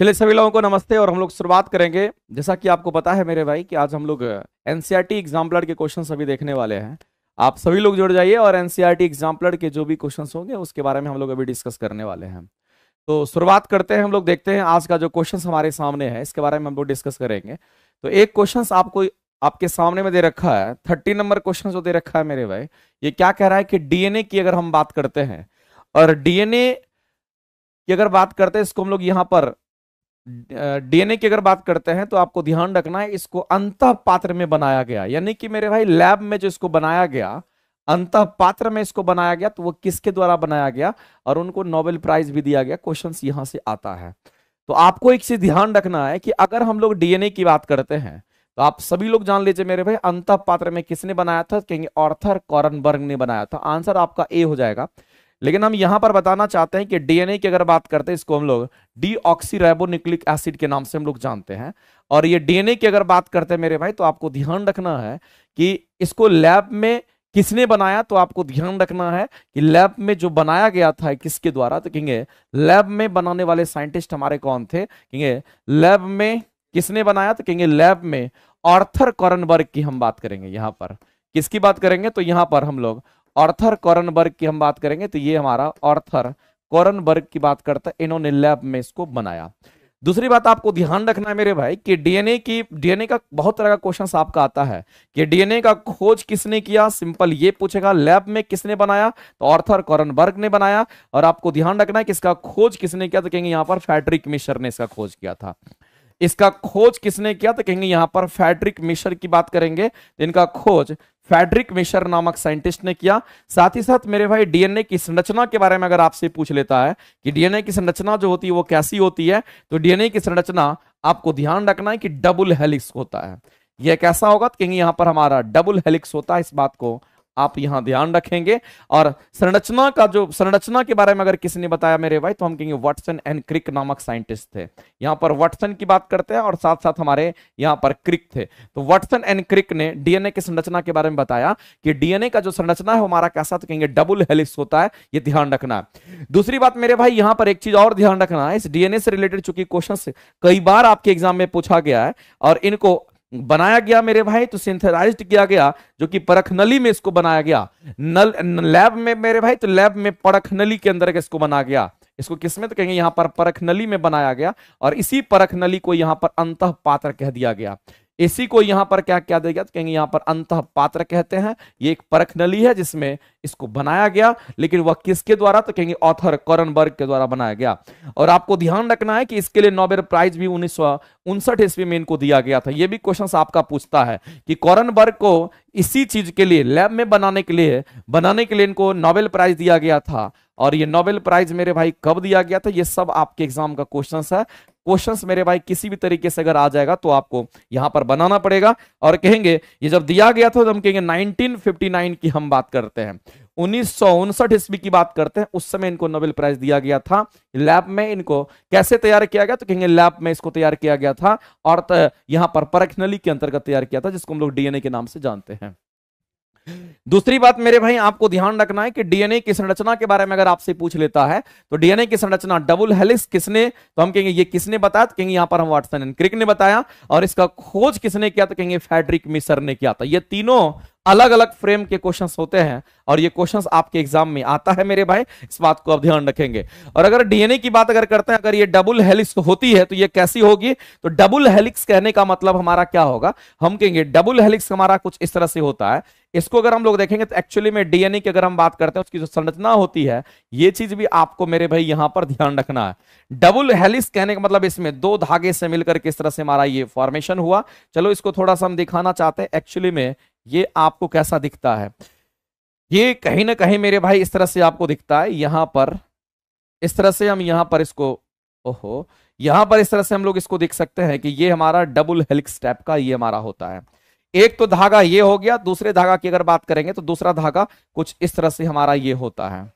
चलिए सभी लोगों को नमस्ते और हम लोग शुरुआत करेंगे जैसा कि आपको पता है मेरे भाई कि आज हम लोग एनसीईआरटी एग्जाम्पलर e के क्वेश्चन सभी देखने वाले हैं आप सभी लोग जुड़ जाइए और एनसीईआरटी एग्जाम्पलर e के जो भी क्वेश्चन होंगे उसके बारे में हम लोग अभी डिस्कस करने वाले हैं तो शुरुआत करते हैं हम लोग देखते हैं आज का जो क्वेश्चन हमारे सामने है इसके बारे में हम लोग डिस्कस करेंगे तो एक क्वेश्चन आपको आपके सामने में दे रखा है थर्टी नंबर क्वेश्चन जो दे रखा है मेरे भाई ये क्या कह रहा है कि डीएनए की अगर हम बात करते हैं और डीएनए की अगर बात करते हैं इसको हम लोग यहाँ पर डीएनए की अगर बात करते हैं तो आपको ध्यान रखना है इसको अंत पात्र में बनाया गया यानी कि मेरे भाई लैब में जो इसको बनाया गया अंत पात्र में इसको बनाया गया तो वो किसके द्वारा बनाया गया और उनको नोबेल प्राइज भी दिया गया क्वेश्चन यहां से आता है तो आपको एक चीज ध्यान रखना है कि अगर हम लोग डीएनए की बात करते हैं तो आप सभी लोग जान लीजिए मेरे भाई अंत पात्र में किसने बनाया था कहेंगे ऑर्थर कॉरनबर्ग ने बनाया था आंसर आपका ए हो जाएगा लेकिन हम यहां पर बताना चाहते हैं कि डीएनए की अगर बात करते हैं इसको हम लोग डी ऑक्सीराइबोनिक्लिक एसिड के नाम से हम लोग जानते हैं और ये डीएनए की अगर बात करते हैं मेरे भाई तो आपको ध्यान रखना है कि इसको लैब में किसने बनाया तो आपको ध्यान रखना है कि लैब में जो बनाया गया था किसके द्वारा तो कहेंगे लैब में बनाने वाले साइंटिस्ट हमारे कौन थे कहेंगे लैब में किसने बनाया तो कहेंगे लैब में ऑर्थर कॉर्नबर्ग की हम बात करेंगे यहाँ पर किसकी बात करेंगे तो यहाँ पर हम लोग ऑर्थर कॉरनबर्ग की हम बात करेंगे तो ये हमारा ऑर्थर कॉरनबर्ग की बात करता है इन्होंने लैब में इसको बनाया दूसरी बात आपको ध्यान रखना है मेरे भाई कि डीएनए की डीएनए का बहुत तरह का क्वेश्चन आपका आता है कि डीएनए का खोज किसने किया सिंपल ये पूछेगा लैब में किसने बनाया तो ऑर्थर कॉरनबर्ग ने बनाया और आपको ध्यान रखना है कि इसका खोज किसने किया तो कहेंगे यहां पर फैट्रिक मिशर ने इसका खोज किया था इसका खोज किसने किया तो कहेंगे यहां पर फैट्रिक मिशर की बात करेंगे तो इनका खोज फेडरिक मिशर नामक साइंटिस्ट ने किया साथ ही साथ मेरे भाई डीएनए की संरचना के बारे में अगर आपसे पूछ लेता है कि डीएनए की संरचना जो होती है वो कैसी होती है तो डीएनए की संरचना आपको ध्यान रखना है कि डबल हेलिक्स होता है यह कैसा होगा तो कहेंगे यहां पर हमारा डबल हेलिक्स होता है इस बात को आप यहां ध्यान रखेंगे और संरचना का जो संरचना के बारे में अगर किसी ने बताया मेरे भाई तो हम कहेंगे वाटसन एंड क्रिक नामक साइंटिस्ट थे यहां पर वाटसन की बात करते हैं और साथ साथ हमारे यहां पर क्रिक थे तो वाटसन एंड क्रिक ने डीएनए की संरचना के बारे में बताया कि डीएनए का जो संरचना है हमारा कैसा तो कहेंगे डबल हेलिक्स होता है यह ध्यान रखना दूसरी बात मेरे भाई यहां पर एक चीज और ध्यान रखना है इस डीएनए से रिलेटेड चूंकि क्वेश्चन कई बार आपके एग्जाम में पूछा गया है और इनको बनाया गया मेरे भाई तो सिंथेसाइज किया गया जो कि परखनली में इसको बनाया गया नल लैब में मेरे भाई तो लैब में परखनली के अंदर इसको बना गया इसको किस्मत तो कहेंगे यहां पर परखनली में बनाया गया और इसी परखनली को यहां पर अंत पात्र कह दिया गया इसी को यहां पर क्या क्या देगा तो कहेंगे यहां पर अंत पात्र कहते हैं ये एक परख नली है जिसमें इसको बनाया गया लेकिन वह किसके द्वारा तो कहेंगे ऑथर कॉरनबर्ग के द्वारा बनाया गया और आपको ध्यान रखना है कि इसके लिए नोबेल प्राइज भी उन्नीस उनसठ ईस्वी में इनको दिया गया था यह भी क्वेश्चन आपका पूछता है कि बर्ग को इसी चीज के लिए लैब में बनाने के लिए बनाने के लिए इनको नोबेल प्राइज दिया गया था और ये नोबेल प्राइज मेरे भाई कब दिया गया था ये सब आपके एग्जाम का क्वेश्चन है क्वेश्चन मेरे भाई किसी भी तरीके से अगर आ जाएगा तो आपको यहां पर बनाना पड़ेगा और कहेंगे ये जब दिया गया था तो हम कहेंगे 1959 की हम बात करते हैं उन्नीस ईस्वी की बात करते हैं उस समय इनको नोबेल प्राइज दिया गया था लैब में इनको कैसे तैयार किया गया तो कहेंगे लैब में इसको तैयार किया गया था और यहां पर परखनली के अंतर्गत तैयार किया था जिसको हम लोग डीएनए के नाम से जानते हैं दूसरी बात मेरे भाई आपको ध्यान रखना है कि डीएनए की संरचना के बारे में अगर आपसे पूछ लेता है तो डीएनए की संरचना डबल हेलिक्स किसने तो हम कहेंगे ये किसने बताया तो कहेंगे यहां पर हम वाटसन एंड क्रिक ने बताया और इसका खोज किसने किया तो कहेंगे फेडरिक मिसर ने किया था ये तीनों अलग अलग फ्रेम के क्वेश्चंस होते हैं और ये क्वेश्चंस आपके एग्जाम में आता है मेरे भाई इस बात को आप ध्यान रखेंगे और अगर डीएनए की बात अगर करते हैं अगर ये डबल हेलिक्स होती है तो ये कैसी होगी तो डबल हेलिक्स कहने का मतलब हमारा क्या होगा हम कहेंगे डबल हेलिक्स हमारा कुछ इस तरह से होता है इसको अगर हम लोग देखेंगे तो एक्चुअली में डीएनए की अगर हम बात करते हैं उसकी जो संरचना होती है ये चीज भी आपको मेरे भाई यहां पर ध्यान रखना है डबल हेलिस कहने का मतलब इसमें दो धागे से मिलकर किस तरह से हमारा ये फॉर्मेशन हुआ चलो इसको थोड़ा सा हम दिखाना चाहते हैं एक्चुअली में ये आपको कैसा दिखता है ये कहीं ना कहीं मेरे भाई इस तरह से आपको दिखता है यहां पर इस तरह से हम यहां पर इसको ओहो यहां पर इस तरह से हम लोग इसको देख सकते हैं कि ये हमारा डबल हेलिक्स टाइप का ये हमारा होता है एक तो धागा ये हो गया दूसरे धागा की अगर बात करेंगे तो दूसरा धागा कुछ इस तरह से हमारा ये होता है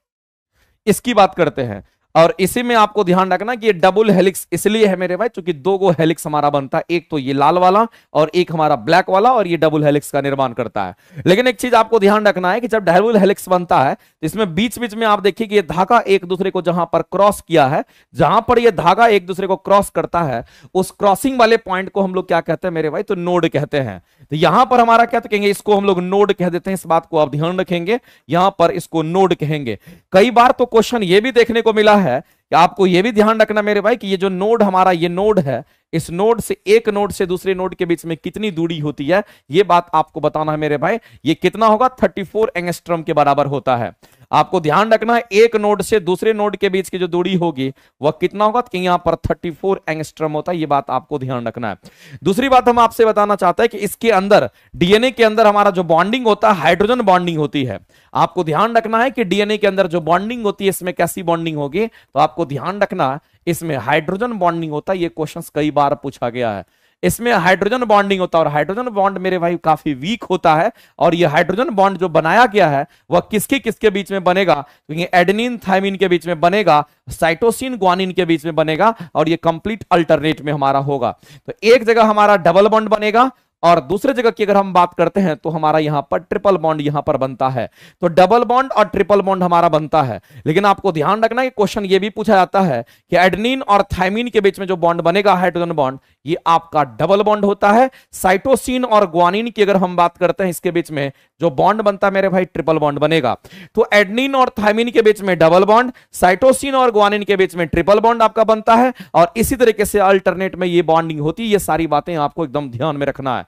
इसकी बात करते हैं और इसी में आपको ध्यान रखना कि ये डबल हेलिक्स इसलिए है मेरे भाई क्योंकि दो गो हेलिक्स हमारा बनता है एक तो ये लाल वाला और एक हमारा ब्लैक वाला और ये डबल हेलिक्स का निर्माण करता है लेकिन एक चीज आपको ध्यान रखना है कि जब डबल हेलिक्स बनता है तो इसमें बीच बीच में आप देखिए कि ये धागा एक दूसरे को जहां पर क्रॉस किया है जहां पर यह धागा एक दूसरे को क्रॉस करता है उस क्रॉसिंग वाले पॉइंट को हम लोग क्या कहते हैं मेरे भाई तो नोड कहते हैं तो यहां पर हमारा क्या तो कहेंगे इसको हम लोग नोड कह देते हैं इस बात को आप ध्यान रखेंगे यहां पर इसको नोड कहेंगे कई बार तो क्वेश्चन ये भी देखने को मिला है कि आपको यह भी ध्यान रखना मेरे भाई कि ये जो नोड हमारा ये नोड है इस नोड से एक नोड से दूसरे नोड के बीच में कितनी दूरी होती है ये बात आपको बताना है मेरे भाई ये कितना होगा 34 फोर एंगस्ट्रम के बराबर होता है आपको ध्यान रखना है एक नोड से दूसरे नोड के बीच की जो दूरी होगी वह कितना होगा कि यहाँ पर 34 फोर एंगस्ट्रम होता है यह बात आपको ध्यान रखना है दूसरी बात हम आपसे बताना चाहते हैं कि इसके अंदर डीएनए के अंदर हमारा जो बॉन्डिंग होता है हाइड्रोजन बॉन्डिंग होती है आपको ध्यान रखना है कि डीएनए के अंदर जो बॉन्डिंग होती है इसमें कैसी बॉन्डिंग होगी तो आपको ध्यान रखना इसमें हाइड्रोजन बॉन्डिंग होता है ये क्वेश्चन कई बार पूछा गया है इसमें हाइड्रोजन बॉन्डिंग होता है और हाइड्रोजन बॉन्ड मेरे भाई काफी वीक होता है और ये हाइड्रोजन बॉन्ड जो बनाया गया है वह किसके किसके बीच में बनेगा क्योंकि एडनिन थाइमिन के बीच में बनेगा साइटोसिन ग्वानिन के बीच में बनेगा और ये कंप्लीट अल्टरनेट में हमारा होगा तो एक जगह हमारा डबल बॉन्ड बनेगा और दूसरे जगह की अगर हम बात करते हैं तो हमारा यहां पर ट्रिपल बॉन्ड यहां पर बनता है तो डबल बॉन्ड और ट्रिपल बॉन्ड हमारा बनता है लेकिन आपको ध्यान रखना कि क्वेश्चन ये भी पूछा जाता है कि एडनिन और थाइमिन के बीच में जो बॉन्ड बनेगा हाइड्रोजन बॉन्ड ये आपका डबल बॉन्ड होता है साइटोसिन और ग्वानिन की अगर हम बात करते हैं इसके बीच में जो बॉन्ड बनता है मेरे भाई ट्रिपल बॉन्ड बनेगा तो एडनिन और थायमिन के बीच में डबल बॉन्ड साइटोसिन और ग्वानिन के बीच में ट्रिपल बॉन्ड आपका बनता है और इसी तरीके से अल्टरनेट में ये बॉन्डिंग होती है ये सारी बातें आपको एकदम ध्यान में रखना है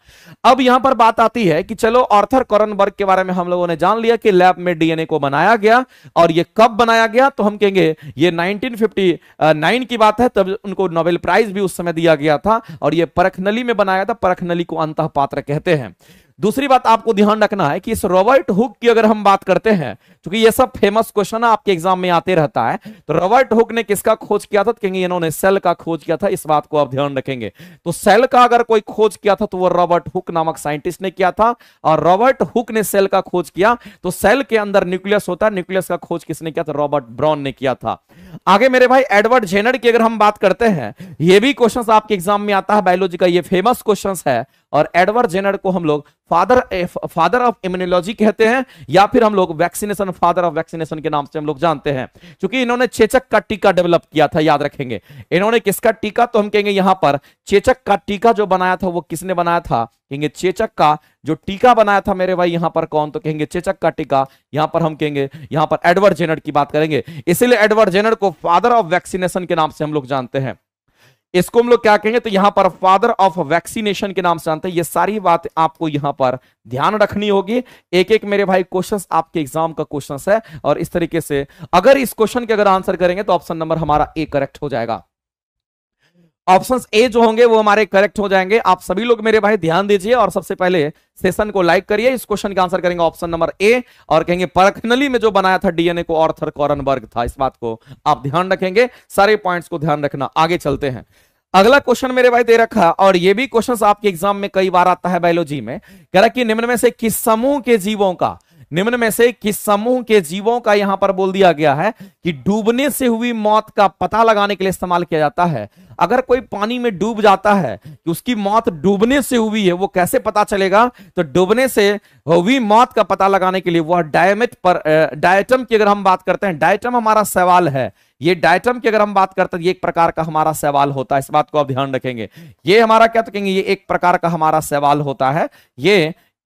अब यहां पर बात आती है कि चलो ऑर्थर कॉरनबर्ग के बारे में हम लोगों ने जान लिया कि लैब में डीएनए को बनाया गया और ये कब बनाया गया तो हम कहेंगे ये नाइनटीन की बात है तब उनको नोबेल प्राइज भी उस समय दिया गया था और यह परखनली में बनाया था परखनली को अंत पात्र कहते हैं दूसरी बात आपको ध्यान रखना है कि इस रॉबर्ट हुक की अगर हम बात करते हैं क्योंकि ये सब फेमस क्वेश्चन आपके एग्जाम में आते रहता है तो रॉबर्ट हुक ने किसका खोज किया था तो कहेंगे इन्होंने सेल का खोज किया था इस बात को आप ध्यान रखेंगे तो सेल का अगर कोई खोज किया था तो वो रॉबर्ट हुक नामक साइंटिस्ट ने किया था और रॉबर्ट हुक ने सेल का खोज किया तो सेल के अंदर न्यूक्लियस होता है न्यूक्लियस का खोज किसने किया था रॉबर्ट ब्राउन ने किया था आगे मेरे भाई एडवर्ड जेनर की अगर हम बात करते हैं ये भी क्वेश्चन आपके एग्जाम में आता है बायोलॉजी का ये फेमस क्वेश्चन है और एडवर्ड जेनर को हम लोग फादर फादर ऑफ इम्यूनोलॉजी कहते हैं या फिर हम लोग वैक्सीनेशन फादर ऑफ वैक्सीनेशन के नाम से हम लोग जानते हैं क्योंकि इन्होंने चेचक का टीका डेवलप किया था याद रखेंगे इन्होंने किसका टीका तो हम कहेंगे यहां पर चेचक का टीका जो बनाया था वो किसने बनाया था कहेंगे चेचक का जो टीका बनाया था मेरे भाई यहां पर कौन तो कहेंगे चेचक का टीका यहां पर हम कहेंगे यहां पर एडवर्ड जेनर की बात करेंगे इसीलिए एडवर्ड जेनर को फादर ऑफ वैक्सीनेशन के नाम से हम लोग जानते हैं इसको हम लोग क्या कहेंगे तो यहां पर फादर ऑफ वैक्सीनेशन के नाम से जानते हैं ये सारी बात आपको यहां पर ध्यान रखनी होगी एक एक मेरे भाई क्वेश्चन आपके एग्जाम का क्वेश्चन है और इस तरीके से अगर इस क्वेश्चन के अगर आंसर करेंगे तो ऑप्शन नंबर हमारा ए करेक्ट हो जाएगा ऑप्शन ए जो होंगे वो हमारे करेक्ट हो जाएंगे आप सभी लोग मेरे भाई ध्यान दीजिए और सबसे पहले सेशन को लाइक करिए इस क्वेश्चन का आंसर करेंगे ऑप्शन नंबर ए और कहेंगे परखनली में जो बनाया था डीएनए को ऑर्थर कॉरनबर्ग था इस बात को आप ध्यान रखेंगे सारे पॉइंट्स को ध्यान रखना आगे चलते हैं अगला क्वेश्चन मेरे भाई दे रखा और ये भी क्वेश्चन आपके एग्जाम में कई बार आता है बायोलॉजी में कह रहा कि निम्न में से किस समूह के जीवों का निम्न में से किस समूह के जीवों का यहां पर बोल दिया गया है कि डूबने से हुई मौत का पता लगाने के लिए इस्तेमाल किया जाता है अगर कोई पानी में डूब जाता है कि उसकी मौत डूबने से हुई है वो कैसे पता चलेगा तो डूबने से हुई मौत का पता लगाने के लिए वह डायमेट पर डायटम की अगर हम बात करते हैं डायटम हमारा सवाल है ये डायटम की अगर हम बात करते हैं ये एक प्रकार का हमारा सवाल होता है इस बात को आप ध्यान रखेंगे ये हमारा क्या तो कहेंगे ये एक प्रकार का हमारा सवाल होता है ये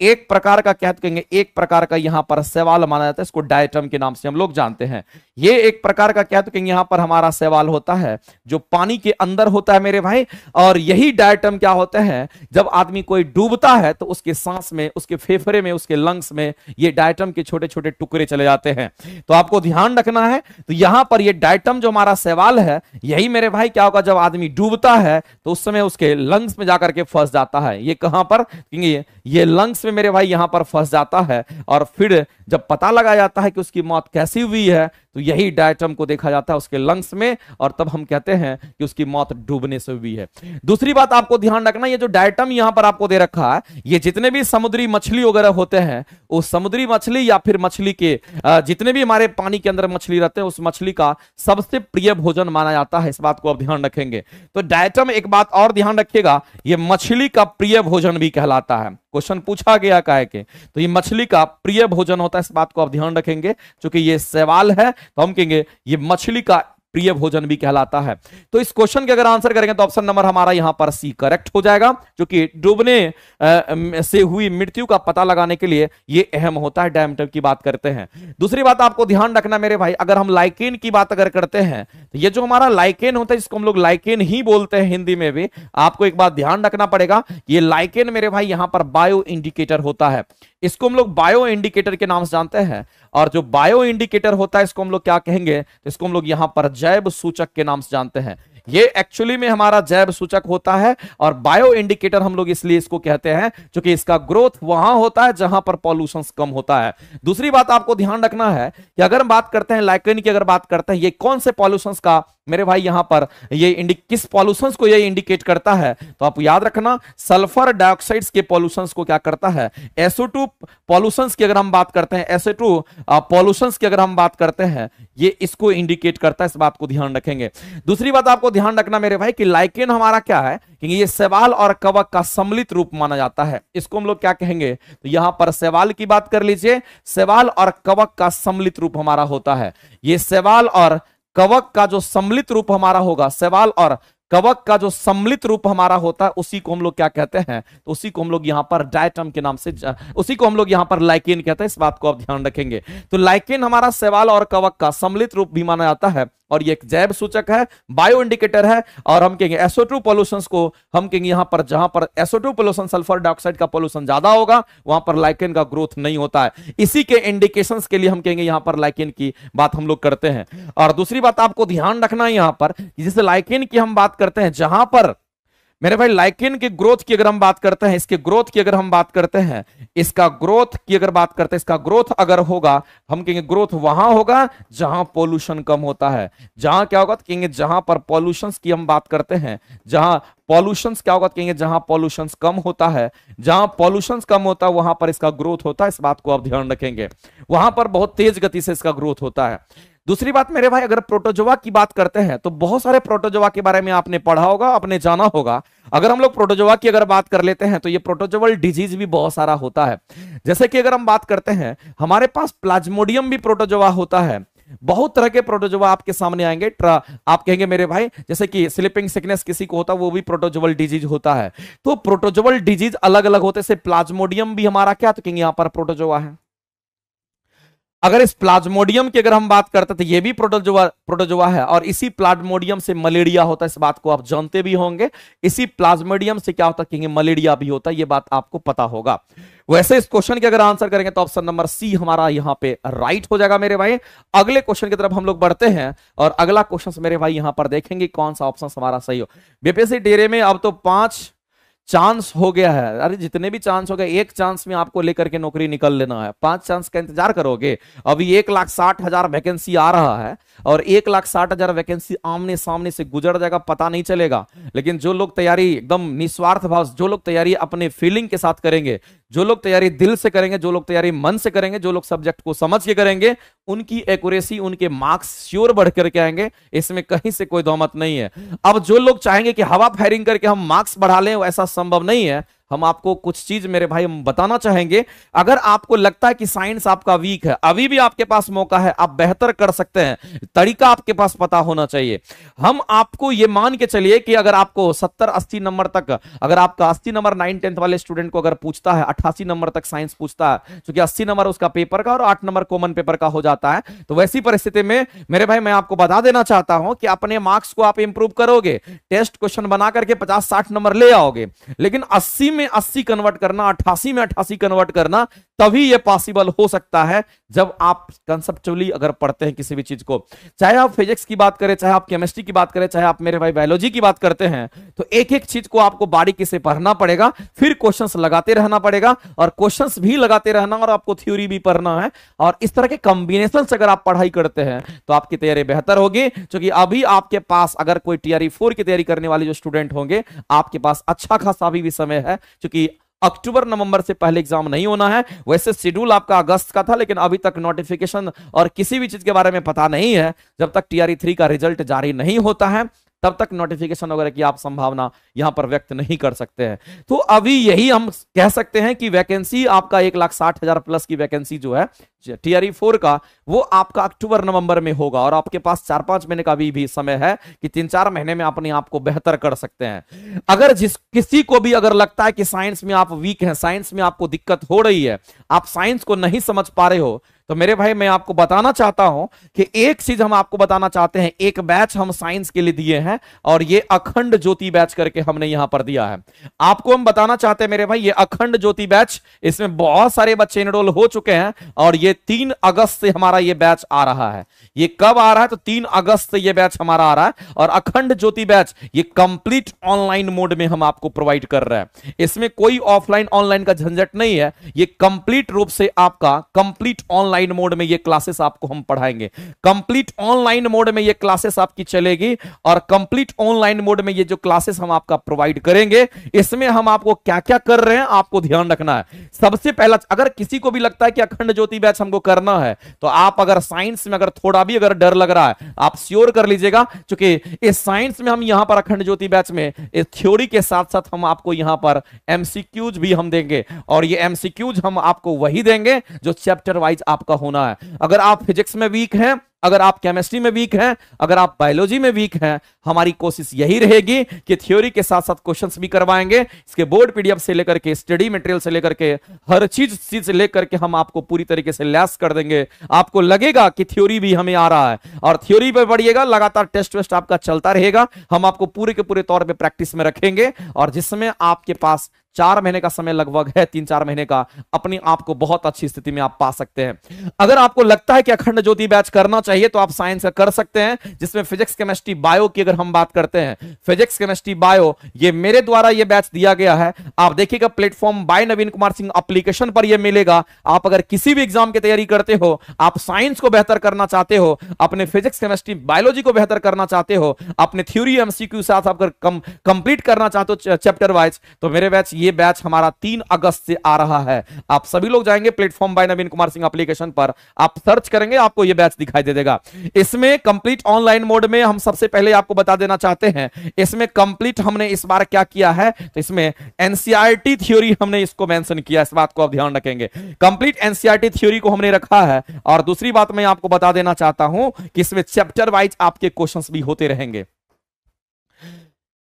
एक प्रकार का क्या कहेंगे एक प्रकार का यहां पर सवाल माना जाता है इसको डायटम के नाम से हम लोग जानते हैं ये एक प्रकार का क्या कहेंगे यहां पर हमारा सवाल होता है जो पानी के अंदर होता है मेरे भाई और यही डायटम क्या होता है जब आदमी कोई डूबता है तो उसके सांस में उसके फेफड़े में उसके लंग्स में ये डायटम के छोटे छोटे टुकड़े चले जाते हैं तो आपको ध्यान रखना है तो यहां पर यह डायटम जो हमारा सवाल है यही मेरे भाई क्या होगा जब आदमी डूबता है तो उस समय उसके लंग्स में जाकर के फंस जाता है ये कहां पर ये लंग्स में मेरे भाई यहां पर फंस जाता है और फिर जब पता लगा जाता है कि उसकी मौत कैसी हुई है तो यही डायटम को देखा जाता है उसके लंग्स में और तब हम कहते हैं कि उसकी मौत डूबने से हुई है दूसरी बात आपको ध्यान रखना ये जो डायटम यहां पर आपको दे रखा है ये जितने भी समुद्री मछली वगैरह होते हैं उस समुद्री मछली या फिर मछली के जितने भी हमारे पानी के अंदर मछली रहते हैं उस मछली का सबसे प्रिय भोजन माना जाता है इस बात को आप ध्यान रखेंगे तो डायटम एक बात और ध्यान रखिएगा ये मछली का प्रिय भोजन भी कहलाता है क्वेश्चन पूछा गया है के तो ये मछली का प्रिय भोजन होता है इस बात को आप ध्यान रखेंगे क्योंकि ये सवाल है तो हम कहेंगे ये मछली का प्रिय भोजन भी कहलाता है तो इस क्वेश्चन के अगर आंसर करेंगे तो ऑप्शन नंबर हमारा यहां पर सी करेक्ट हो जाएगा जो कि डूबने से हुई मृत्यु का पता लगाने के लिए यह अहम होता है डायमीटर की बात करते हैं दूसरी बात आपको ध्यान रखना मेरे भाई अगर हम लाइकेन की बात अगर करते हैं तो ये जो हमारा लाइकेन होता है इसको हम लोग लाइकेन ही बोलते हैं हिंदी में भी आपको एक बात ध्यान रखना पड़ेगा ये लाइकेन मेरे भाई यहां पर बायो इंडिकेटर होता है इसको हम लोग बायो इंडिकेटर के नाम से जानते हैं और जो बायो इंडिकेटर होता है इसको हम लोग क्या कहेंगे तो इसको हम लोग यहां पर जैव सूचक के नाम से जानते हैं ये एक्चुअली में हमारा जैव सूचक होता है और बायो इंडिकेटर हम लोग इसलिए इसको कहते हैं क्योंकि इसका ग्रोथ वहां होता है जहां पर पॉल्यूशन कम होता है दूसरी बात आपको ध्यान रखना है कि अगर हम बात करते हैं लाइकन की अगर बात करते हैं ये कौन से पॉल्यूशन का मेरे भाई यहां पर ये किस पॉल्यूशन को ये इंडिकेट करता है तो आप याद रखना सल्फर डाइऑक्साइड के पॉल्यूशन को क्या करता है एसओ टू पॉल्यूशन की अगर हम बात करते हैं एसओ टू पॉल्यूशन की अगर हम बात करते हैं ये इसको इंडिकेट करता है इस बात को ध्यान रखेंगे दूसरी बात आपको ध्यान रखना मेरे भाई कि लाइकेन हमारा क्या है क्योंकि ये सेवाल और कवक का सम्मिलित रूप माना जाता है इसको हम लोग क्या कहेंगे तो यहां पर सेवाल की बात कर लीजिए सेवाल और कवक का सम्मिलित रूप हमारा होता है ये सेवाल और कवक का जो सम्मिलित रूप हमारा होगा सवाल और कवक का जो सम्मिलित रूप हमारा होता है उसी को हम लोग क्या कहते हैं तो उसी को हम लोग यहां पर डायटम के नाम से उसी को हम लोग यहां पर लाइकेन कहते हैं इस बात को आप ध्यान रखेंगे तो लाइकेन हमारा सेवाल और कवक का सम्मिलित रूप भी माना जाता है और ये एक जैव सूचक है बायो इंडिकेटर है और हम कहेंगे एसोट्रू पोल्यूशन को हम कहेंगे यहां पर जहां पर एसोट्रू पोल्यूशन सल्फर डाइऑक्साइड का पोल्यूशन ज्यादा होगा वहां पर लाइकेन का ग्रोथ नहीं होता है इसी के इंडिकेशन के लिए हम कहेंगे यहां पर लाइकेन की बात हम लोग करते हैं और दूसरी बात आपको ध्यान रखना है यहां पर जैसे लाइकेन की हम बात करते हैं जहां पर मेरे भाई लाइकिन के ग्रोथ की अगर हम बात करते हैं इसके ग्रोथ की अगर हम बात करते हैं इसका ग्रोथ की अगर बात करते हैं इसका ग्रोथ अगर होगा हम कहेंगे ग्रोथ वहां होगा जहां पोल्यूशन कम होता है जहां क्या होगा तो कहेंगे जहां पर पॉल्यूशन की हम बात करते हैं जहां पॉल्यूशन क्या होगा तो कहेंगे जहां पॉल्यूशन कम होता है जहां पॉल्यूशन कम होता है वहां पर इसका ग्रोथ होता है इस बात को आप ध्यान रखेंगे वहां पर बहुत तेज गति से इसका ग्रोथ होता है दूसरी बात मेरे भाई अगर प्रोटोजोवा की बात करते हैं तो बहुत सारे प्रोटोजोवा के बारे में आपने पढ़ा होगा आपने जाना होगा अगर हम लोग प्रोटोजोवा की अगर बात कर लेते हैं तो ये प्रोटोजोवल डिजीज भी बहुत सारा होता है जैसे कि अगर हम बात करते हैं हमारे पास प्लाज्मोडियम भी प्रोटोजोवा होता है बहुत तरह के प्रोटोजोवा आपके सामने आएंगे आप कहेंगे मेरे भाई जैसे कि स्लीपिंग सिकनेस किसी को होता है वो भी प्रोटोजोवल डिजीज होता है तो प्रोटोजोवल डिजीज अलग अलग होते से प्लाज्मोडियम भी हमारा क्या तो कहेंगे यहां पर प्रोटोजोवा है अगर इस प्लाज्मोडियम की अगर हम बात करते तो ये भी प्रोटोजोआ प्रोटोजोआ है और इसी प्लाज्मोडियम से मलेरिया होता है इस बात को आप जानते भी होंगे इसी प्लाज्मोडियम से क्या होता है मलेरिया भी होता है ये बात आपको पता होगा वैसे इस क्वेश्चन के अगर आंसर करेंगे तो ऑप्शन नंबर सी हमारा यहाँ पे राइट हो जाएगा मेरे भाई अगले क्वेश्चन की तरफ हम लोग बढ़ते हैं और अगला क्वेश्चन मेरे भाई यहाँ पर देखेंगे कौन सा ऑप्शन हमारा सही हो बीपीएससी डेरे में अब तो पांच चांस हो गया है अरे जितने भी चांस हो गए एक चांस में आपको लेकर के नौकरी निकल लेना है पांच चांस का इंतजार करोगे अभी एक लाख साठ हजार वैकेंसी आ रहा है और एक लाख साठ हजार वैकेंसी आमने सामने से गुजर जाएगा पता नहीं चलेगा लेकिन जो लोग तैयारी एकदम निस्वार्थ भाव जो लोग तैयारी अपने फीलिंग के साथ करेंगे जो लोग तैयारी दिल से करेंगे जो लोग तैयारी मन से करेंगे जो लोग सब्जेक्ट को समझ के करेंगे उनकी एक्यूरेसी उनके मार्क्स श्योर बढ़ करके आएंगे इसमें कहीं से कोई दोमत नहीं है अब जो लोग चाहेंगे कि हवा फायरिंग करके हम मार्क्स बढ़ा लें ऐसा संभव नहीं है हम आपको कुछ चीज मेरे भाई बताना चाहेंगे अगर आपको लगता है कि साइंस आपका वीक है अभी भी आपके पास मौका है आप बेहतर कर सकते हैं तरीका आपके पास पता होना चाहिए हम आपको ये मान के चलिए कि अगर आपको सत्तर अस्सी नंबर तक अगर आपका अस्सी नंबर नाइन टेंथ वाले स्टूडेंट को अगर पूछता है अट्ठासी नंबर तक साइंस पूछता है क्योंकि अस्सी नंबर उसका पेपर का और आठ नंबर कॉमन पेपर का हो जाता है तो वैसी परिस्थिति में मेरे भाई मैं आपको बता देना चाहता हूं कि अपने मार्क्स को आप इंप्रूव करोगे टेस्ट क्वेश्चन बना करके पचास साठ नंबर ले आओगे लेकिन अस्सी में 80 कन्वर्ट करना 88 में 88 कन्वर्ट करना तभी ये पॉसिबल हो सकता है जब आप कंसेप्चुअली अगर पढ़ते हैं किसी भी चीज को चाहे आप फिजिक्स की बात करें चाहे आप केमिस्ट्री की बात करें चाहे आप मेरे भाई बायोलॉजी की बात करते हैं तो एक एक चीज को आपको बारीकी से पढ़ना पड़ेगा फिर क्वेश्चंस लगाते रहना पड़ेगा और क्वेश्चंस भी लगाते रहना और आपको थ्योरी भी पढ़ना है और इस तरह के कॉम्बिनेशन अगर आप पढ़ाई करते हैं तो आपकी तैयारी बेहतर होगी क्योंकि अभी आपके पास अगर कोई टीआरई फोर की तैयारी करने वाले जो स्टूडेंट होंगे आपके पास अच्छा खासा अभी भी समय है क्योंकि अक्टूबर नवंबर से पहले एग्जाम नहीं होना है वैसे शेड्यूल आपका अगस्त का था लेकिन अभी तक नोटिफिकेशन और किसी भी चीज के बारे में पता नहीं है जब तक टीआरई थ्री e का रिजल्ट जारी नहीं होता है तब तक नोटिफिकेशन वगैरह की आप संभावना यहां पर व्यक्त नहीं कर सकते हैं तो अभी यही हम कह सकते हैं कि वैकेंसी आपका एक लाख साठ हजार प्लस की वैकेंसी जो है टीआरई फोर का वो आपका अक्टूबर नवंबर में होगा और आपके पास चार पांच महीने का भी, भी समय है कि तीन चार महीने में अपने आप को बेहतर कर सकते हैं अगर जिस किसी को भी अगर लगता है कि साइंस में आप वीक हैं साइंस में आपको दिक्कत हो रही है आप साइंस को नहीं समझ पा रहे हो तो मेरे भाई मैं आपको बताना चाहता हूं कि एक चीज हम आपको बताना चाहते हैं एक बैच हम साइंस के लिए दिए हैं और ये अखंड ज्योति बैच करके हमने यहां पर दिया है आपको हम बताना चाहते हैं मेरे भाई ये अखंड ज्योति बैच इसमें बहुत सारे बच्चे एनरोल हो चुके हैं और ये तीन अगस्त से हमारा ये बैच आ रहा है ये कब आ रहा है तो तीन अगस्त से ये बैच हमारा आ रहा है और अखंड ज्योति बैच ये कंप्लीट ऑनलाइन मोड में हम आपको प्रोवाइड कर रहे हैं इसमें कोई ऑफलाइन ऑनलाइन का झंझट नहीं है ये कंप्लीट रूप से आपका कंप्लीट ऑनलाइन ऑनलाइन मोड में ये क्लासेस आपको हम पढ़ाएंगे कंप्लीट ऑनलाइन मोड में ये क्लासेस आपकी चलेगी और कंप्लीट ऑनलाइन मोड में ये जो क्लासेस हम आपका प्रोवाइड करेंगे इसमें हम आपको क्या क्या कर रहे हैं आपको ध्यान रखना है सबसे पहला अगर किसी को भी लगता है कि अखंड ज्योति बैच हमको करना है तो आप अगर साइंस में अगर थोड़ा भी अगर डर लग रहा है आप श्योर कर लीजिएगा चूंकि इस साइंस में हम यहां पर अखंड ज्योति बैच में इस थ्योरी के साथ साथ हम आपको यहां पर एमसीक्यूज भी हम देंगे और ये एमसीक्यूज हम आपको वही देंगे जो चैप्टर वाइज आप आपका होना है अगर आप फिजिक्स में वीक हैं अगर आप केमिस्ट्री में वीक हैं अगर आप बायोलॉजी में वीक हैं हमारी कोशिश यही रहेगी कि थ्योरी के साथ साथ क्वेश्चंस भी करवाएंगे इसके बोर्ड पीडीएफ से लेकर के स्टडी मटेरियल से लेकर के हर चीज चीज से लेकर के हम आपको पूरी तरीके से लैस कर देंगे आपको लगेगा कि थ्योरी भी हमें आ रहा है और थ्योरी पर बढ़िएगा लगातार टेस्ट वेस्ट आपका चलता रहेगा हम आपको पूरे के पूरे तौर पर प्रैक्टिस में रखेंगे और जिसमें आपके पास चार महीने का समय लगभग है तीन चार महीने का अपने आप को बहुत अच्छी स्थिति में आप पा सकते हैं अगर आपको लगता है कि अखंड ज्योति बैच करना चाहिए तो आप साइंस का कर सकते हैं जिसमें फिजिक्स केमिस्ट्री बायो की अगर हम बात करते हैं फिजिक्स केमिस्ट्री बायो ये मेरे द्वारा ये बैच दिया गया है आप देखिएगा platform by Naveen Kumar Singh application पर यह मिलेगा आप अगर किसी भी एग्जाम की तैयारी करते हो आप साइंस को बेहतर करना चाहते हो अपने फिजिक्स केमिस्ट्री बायोलॉजी को बेहतर करना चाहते हो अपने थ्योरी एमसीक्यू साथ आप कंप्लीट करना चाहते हो चैप्टर वाइज तो मेरे बैच ये ये बैच हमारा तीन अगस्त से आ रहा है आप सभी लोग जाएंगे platform by Naveen Kumar Singh application पर आप सर्च करेंगे आपको ये बैच दिखाई दे देगा इसमें कंप्लीट ऑनलाइन मोड में हम सबसे पहले आपको बता देना चाहते हैं इसमें कंप्लीट हमने इस बार क्या किया है तो इसमें एनसीआरटी थ्योरी e हमने इसको मैंशन किया इस बात को आप ध्यान रखेंगे कंप्लीट एनसीआरटी थ्योरी को हमने रखा है और दूसरी बात मैं आपको बता देना चाहता हूं कि इसमें चैप्टर वाइज आपके क्वेश्चन भी होते रहेंगे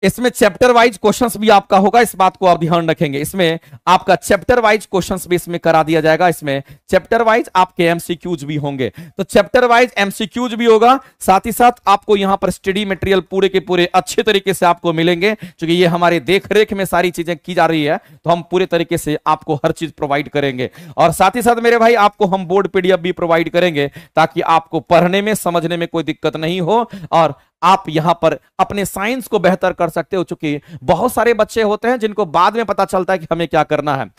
इसमें चैप्टर वाइज क्वेश्चंस भी आपका होगा इस बात को आप ध्यान रखेंगे इसमें आपका चैप्टर वाइज क्वेश्चंस भी इसमें करा दिया जाएगा इसमें चैप्टर वाइज आपके एमसीक्यूज भी होंगे तो चैप्टर वाइज एमसीक्यूज भी होगा साथ ही साथ आपको यहां पर स्टडी मटेरियल पूरे के पूरे अच्छे तरीके से आपको मिलेंगे क्योंकि ये हमारे देख रेख में सारी चीजें की जा रही है तो हम पूरे तरीके से आपको हर चीज प्रोवाइड करेंगे और साथ ही साथ मेरे भाई आपको हम बोर्ड पीडीएफ भी प्रोवाइड करेंगे ताकि आपको पढ़ने में समझने में कोई दिक्कत नहीं हो और आप यहां पर अपने साइंस को बेहतर कर सकते हो चूंकि बहुत सारे बच्चे होते हैं जिनको बाद में पता चलता है कि हमें क्या करना है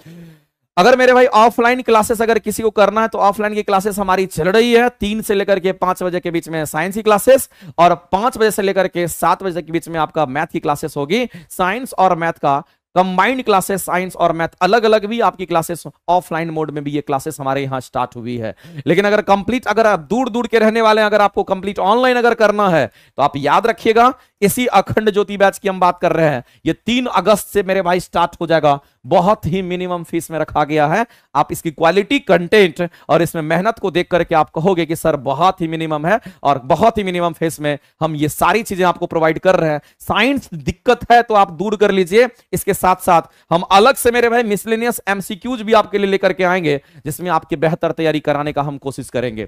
अगर मेरे भाई ऑफलाइन क्लासेस अगर किसी को करना है तो ऑफलाइन की क्लासेस हमारी चल रही है तीन से लेकर के पांच बजे के बीच में साइंस की क्लासेस और पांच बजे से लेकर के सात बजे के बीच में आपका मैथ की क्लासेस होगी साइंस और मैथ का कंबाइंड क्लासेस साइंस और मैथ अलग अलग भी आपकी क्लासेस ऑफलाइन मोड में भी ये क्लासेस हमारे यहाँ स्टार्ट हुई है लेकिन अगर कंप्लीट अगर आप दूर दूर के रहने वाले हैं अगर आपको कंप्लीट ऑनलाइन अगर करना है तो आप याद रखिएगा इसी अखंड ज्योति बैच की हम बात कर रहे हैं ये तीन अगस्त से मेरे भाई स्टार्ट हो जाएगा बहुत ही मिनिमम फीस में रखा गया है आप इसकी क्वालिटी कंटेंट और इसमें मेहनत को देख करके आप कहोगे कि सर बहुत ही मिनिमम है और बहुत ही मिनिमम फीस में हम ये सारी चीजें आपको प्रोवाइड कर रहे हैं साइंस दिक्कत है तो आप दूर कर लीजिए इसके साथ साथ हम अलग से मेरे भाई मिसलेनियस एमसीक्यूज भी आपके लिए लेकर के आएंगे जिसमें आपकी बेहतर तैयारी कराने का हम कोशिश करेंगे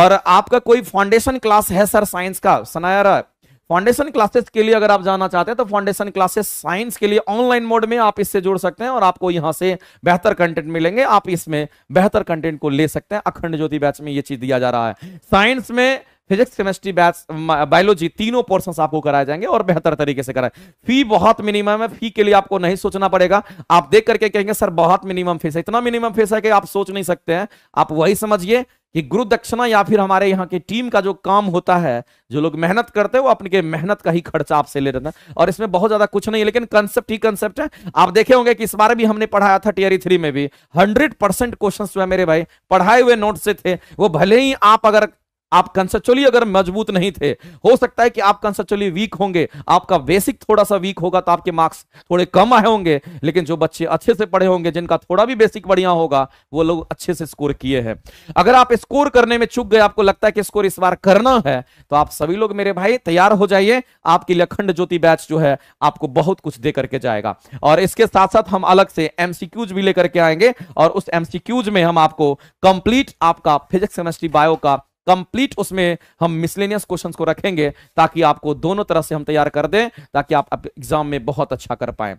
और आपका कोई फाउंडेशन क्लास है सर साइंस का सुनाया सनाया फाउंडेशन क्लासेस के लिए अगर आप जाना चाहते हैं तो फाउंडेशन क्लासेस साइंस के लिए ऑनलाइन मोड में आप इससे जुड़ सकते हैं और आपको यहां से बेहतर कंटेंट मिलेंगे आप इसमें बेहतर कंटेंट को ले सकते हैं अखंड ज्योति बैच में ये चीज दिया जा रहा है साइंस में फिजिक्स केमिस्ट्री बायोलॉजी तीनों पोर्सन आपको कराए जाएंगे और बेहतर तरीके से कराए फी बहुत मिनिमम है फी के लिए आपको नहीं सोचना पड़ेगा आप देख करके कहेंगे सर बहुत मिनिमम फीस है इतना मिनिमम फीस है कि आप सोच नहीं सकते हैं आप वही समझिए कि गुरु दक्षिणा या फिर हमारे यहाँ की टीम का जो काम होता है जो लोग मेहनत करते हैं वो अपने मेहनत का ही खर्चा आपसे ले रहे हैं और इसमें बहुत ज्यादा कुछ नहीं है लेकिन कंसेप्ट ही कंसेप्ट है आप देखे होंगे कि इस बार भी हमने पढ़ाया था टीयरी थ्री में भी हंड्रेड परसेंट क्वेश्चन जो है मेरे भाई पढ़ाए हुए नोट से थे वो भले ही आप अगर आप कंसेप्चुअली अगर मजबूत नहीं थे हो सकता है कि आप कंसेप्चुअली वीक होंगे आपका बेसिक थोड़ा सा वीक होगा तो आपके मार्क्स थोड़े कम आए होंगे लेकिन जो बच्चे अच्छे से पढ़े होंगे जिनका थोड़ा भी बेसिक बढ़िया होगा वो लोग अच्छे से स्कोर किए हैं अगर आप स्कोर करने में चुक गए आपको लगता है कि स्कोर इस बार करना है तो आप सभी लोग मेरे भाई तैयार हो जाइए आपके लिए अखंड ज्योति बैच जो है आपको बहुत कुछ दे करके जाएगा और इसके साथ साथ हम अलग से एमसीक्यूज भी लेकर के आएंगे और उस एमसीक्यूज में हम आपको कंप्लीट आपका फिजिक्स केमिस्ट्री बायो का कंप्लीट उसमें हम मिसलेनियस क्वेश्चंस को रखेंगे ताकि आपको दोनों तरह से हम तैयार कर दें ताकि आप एग्जाम में बहुत अच्छा कर पाए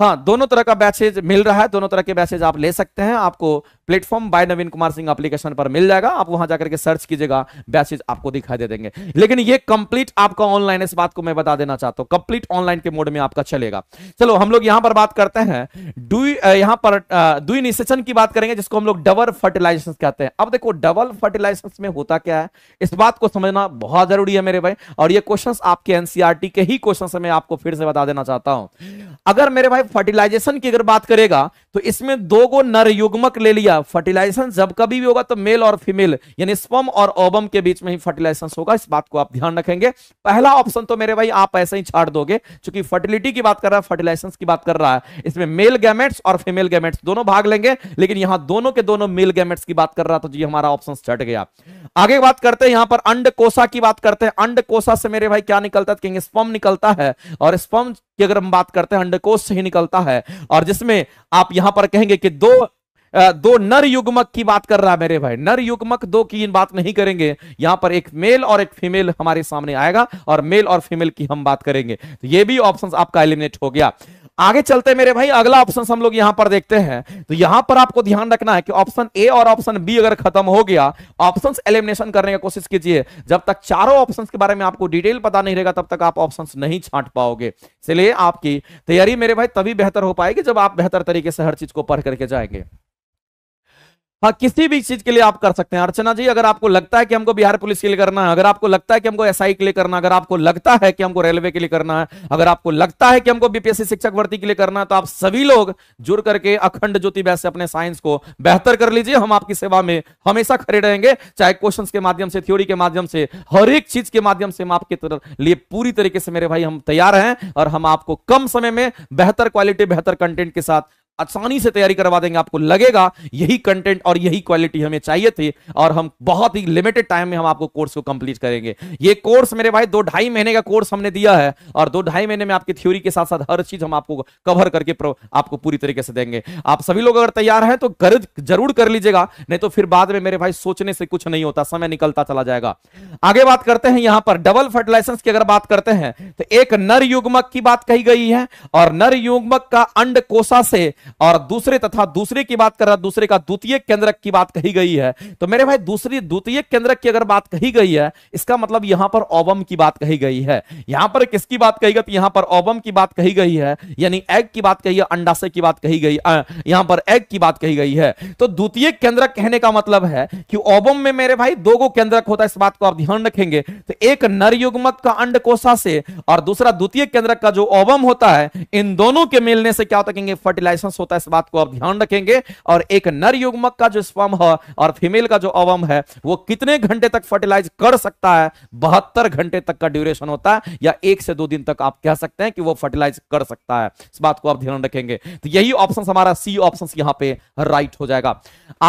हाँ दोनों तरह का बैचेज मिल रहा है दोनों तरह के बैचेज आप ले सकते हैं आपको platform by Naveen Kumar Singh application पर मिल जाएगा आप वहां जाकर के सर्च कीजिएगा बैचेज आपको दिखाई दे देंगे लेकिन ये कंप्लीट आपका ऑनलाइन इस बात को मैं बता देना चाहता हूं कंप्लीट ऑनलाइन के मोड में आपका चलेगा चलो हम लोग यहां पर बात करते हैं यहां पर दुई निशेचन की बात करेंगे जिसको हम लोग डबल फर्टिलाइजेशन कहते हैं अब देखो डबल फर्टिलाइजेशन में होता क्या है इस बात को समझना बहुत जरूरी है मेरे भाई और ये क्वेश्चन आपके एनसीआरटी e के ही क्वेश्चन मैं आपको फिर से बता देना चाहता हूं अगर मेरे भाई फर्टिलाइजेशन की अगर बात करेगा तो इसमें दो गो नर युग्मक ले लिया फर्टिलाइजेशन जब कभी भी होगा तो मेल और फीमेल यानी स्पम और ओबम के बीच में ही फर्टिलाइजेशन होगा इस बात को आप ध्यान रखेंगे पहला ऑप्शन तो मेरे भाई आप ऐसे ही छाड़ दोगे क्योंकि फर्टिलिटी की बात कर रहा है फर्टिलाइजेशन की बात कर रहा है इसमें मेल गैमेट्स और फीमेल गैमेट्स दोनों भाग लेंगे लेकिन यहां दोनों के दोनों मेल गैमेट्स की बात कर रहा था तो जी हमारा ऑप्शन छट गया आगे बात करते हैं यहां पर अंड कोसा की बात करते हैं अंड कोसा से मेरे भाई क्या निकलता है तो कहेंगे स्पम निकलता है और स्पम की अगर हम बात करते हैं अंडकोश से ही निकलता है और जिसमें आप यहां पर कहेंगे कि दो दो नर युग्मक की बात कर रहा है मेरे भाई नर युग्मक दो की इन बात नहीं करेंगे यहां पर एक मेल और एक फीमेल हमारे सामने आएगा और मेल और फीमेल की हम बात करेंगे तो ये भी ऑप्शन आपका एलिमिनेट हो गया आगे चलते मेरे भाई अगला ऑप्शन हम लोग यहां पर देखते हैं तो यहां पर आपको ध्यान रखना है कि ऑप्शन ए और ऑप्शन बी अगर खत्म हो गया ऑप्शंस एलिमिनेशन करने की कोशिश कीजिए जब तक चारों ऑप्शंस के बारे में आपको डिटेल पता नहीं रहेगा तब तक आप ऑप्शंस नहीं छांट पाओगे इसलिए आपकी तैयारी मेरे भाई तभी बेहतर हो पाएगी जब आप बेहतर तरीके से हर चीज को पढ़ करके जाएंगे हाँ किसी भी चीज के लिए आप कर सकते हैं अर्चना जी अगर आपको लगता है कि हमको बिहार पुलिस के लिए करना है अगर आपको लगता है कि हमको एसआई के लिए करना है अगर आपको लगता है कि हमको रेलवे के लिए करना है अगर आपको लगता है कि हमको बीपीएससी शिक्षक भर्ती के लिए करना है तो आप सभी लोग जुड़ करके अखंड ज्योति वैसे अपने साइंस को बेहतर कर लीजिए हम आपकी सेवा में हमेशा खड़े रहेंगे चाहे क्वेश्चन के माध्यम से थ्योरी के माध्यम से हर एक चीज के माध्यम से हम आपके लिए पूरी तरीके से मेरे भाई हम तैयार हैं और हम आपको कम समय में बेहतर क्वालिटी बेहतर कंटेंट के साथ आसानी से तैयारी करवा देंगे आपको लगेगा यही कंटेंट और यही क्वालिटी हमें चाहिए थी और हम बहुत ही लिमिटेड टाइम में हम आपको कोर्स को कंप्लीट करेंगे ये कोर्स मेरे भाई दो ढाई महीने का कोर्स हमने दिया है और दो ढाई महीने में आपकी थ्योरी के साथ साथ हर चीज हम आपको कवर करके आपको पूरी तरीके से देंगे आप सभी लोग अगर तैयार हैं तो कर, जरूर कर लीजिएगा नहीं तो फिर बाद में मेरे भाई सोचने से कुछ नहीं होता समय निकलता चला जाएगा आगे बात करते हैं यहां पर डबल फर्टिलाइसेंस की अगर बात करते हैं तो एक नर युग्मक की बात कही गई है और नर युग्मक का अंड कोसा से और दूसरे तथा दूसरे की बात कर रहा दूसरे का द्वितीय केंद्रक की बात कही गई है तो मेरे भाई दूसरी द्वितीय केंद्रक की अगर बात कही गई है इसका मतलब यहां पर ओबम की बात कही गई है यहां पर किसकी बात कही गई तो यहां पर ओबम की बात कही गई है यानी एग की बात कही अंडाशय की बात कही गई यहां पर एग की बात कही गई है तो द्वितीय केंद्रक कहने का मतलब है कि ओबम में मेरे भाई दो गो केंद्रक होता है इस बात को आप ध्यान रखेंगे तो एक नर युग्मक का अंडकोशा से और दूसरा द्वितीय केंद्रक का जो ओबम होता है इन दोनों के मिलने से क्या होता है फर्टिलाइजेशन होता है इस बात को आप ध्यान रखेंगे और एक नर युग्मक का जो स्पम है और फीमेल का जो अवम है वो कितने घंटे तक फर्टिलाइज कर सकता है बहत्तर घंटे तक का ड्यूरेशन होता है या एक से दो दिन तक आप कह सकते हैं कि वो फर्टिलाइज कर सकता है इस बात को आप ध्यान रखेंगे तो यही ऑप्शन हमारा सी ऑप्शन यहां पे राइट हो जाएगा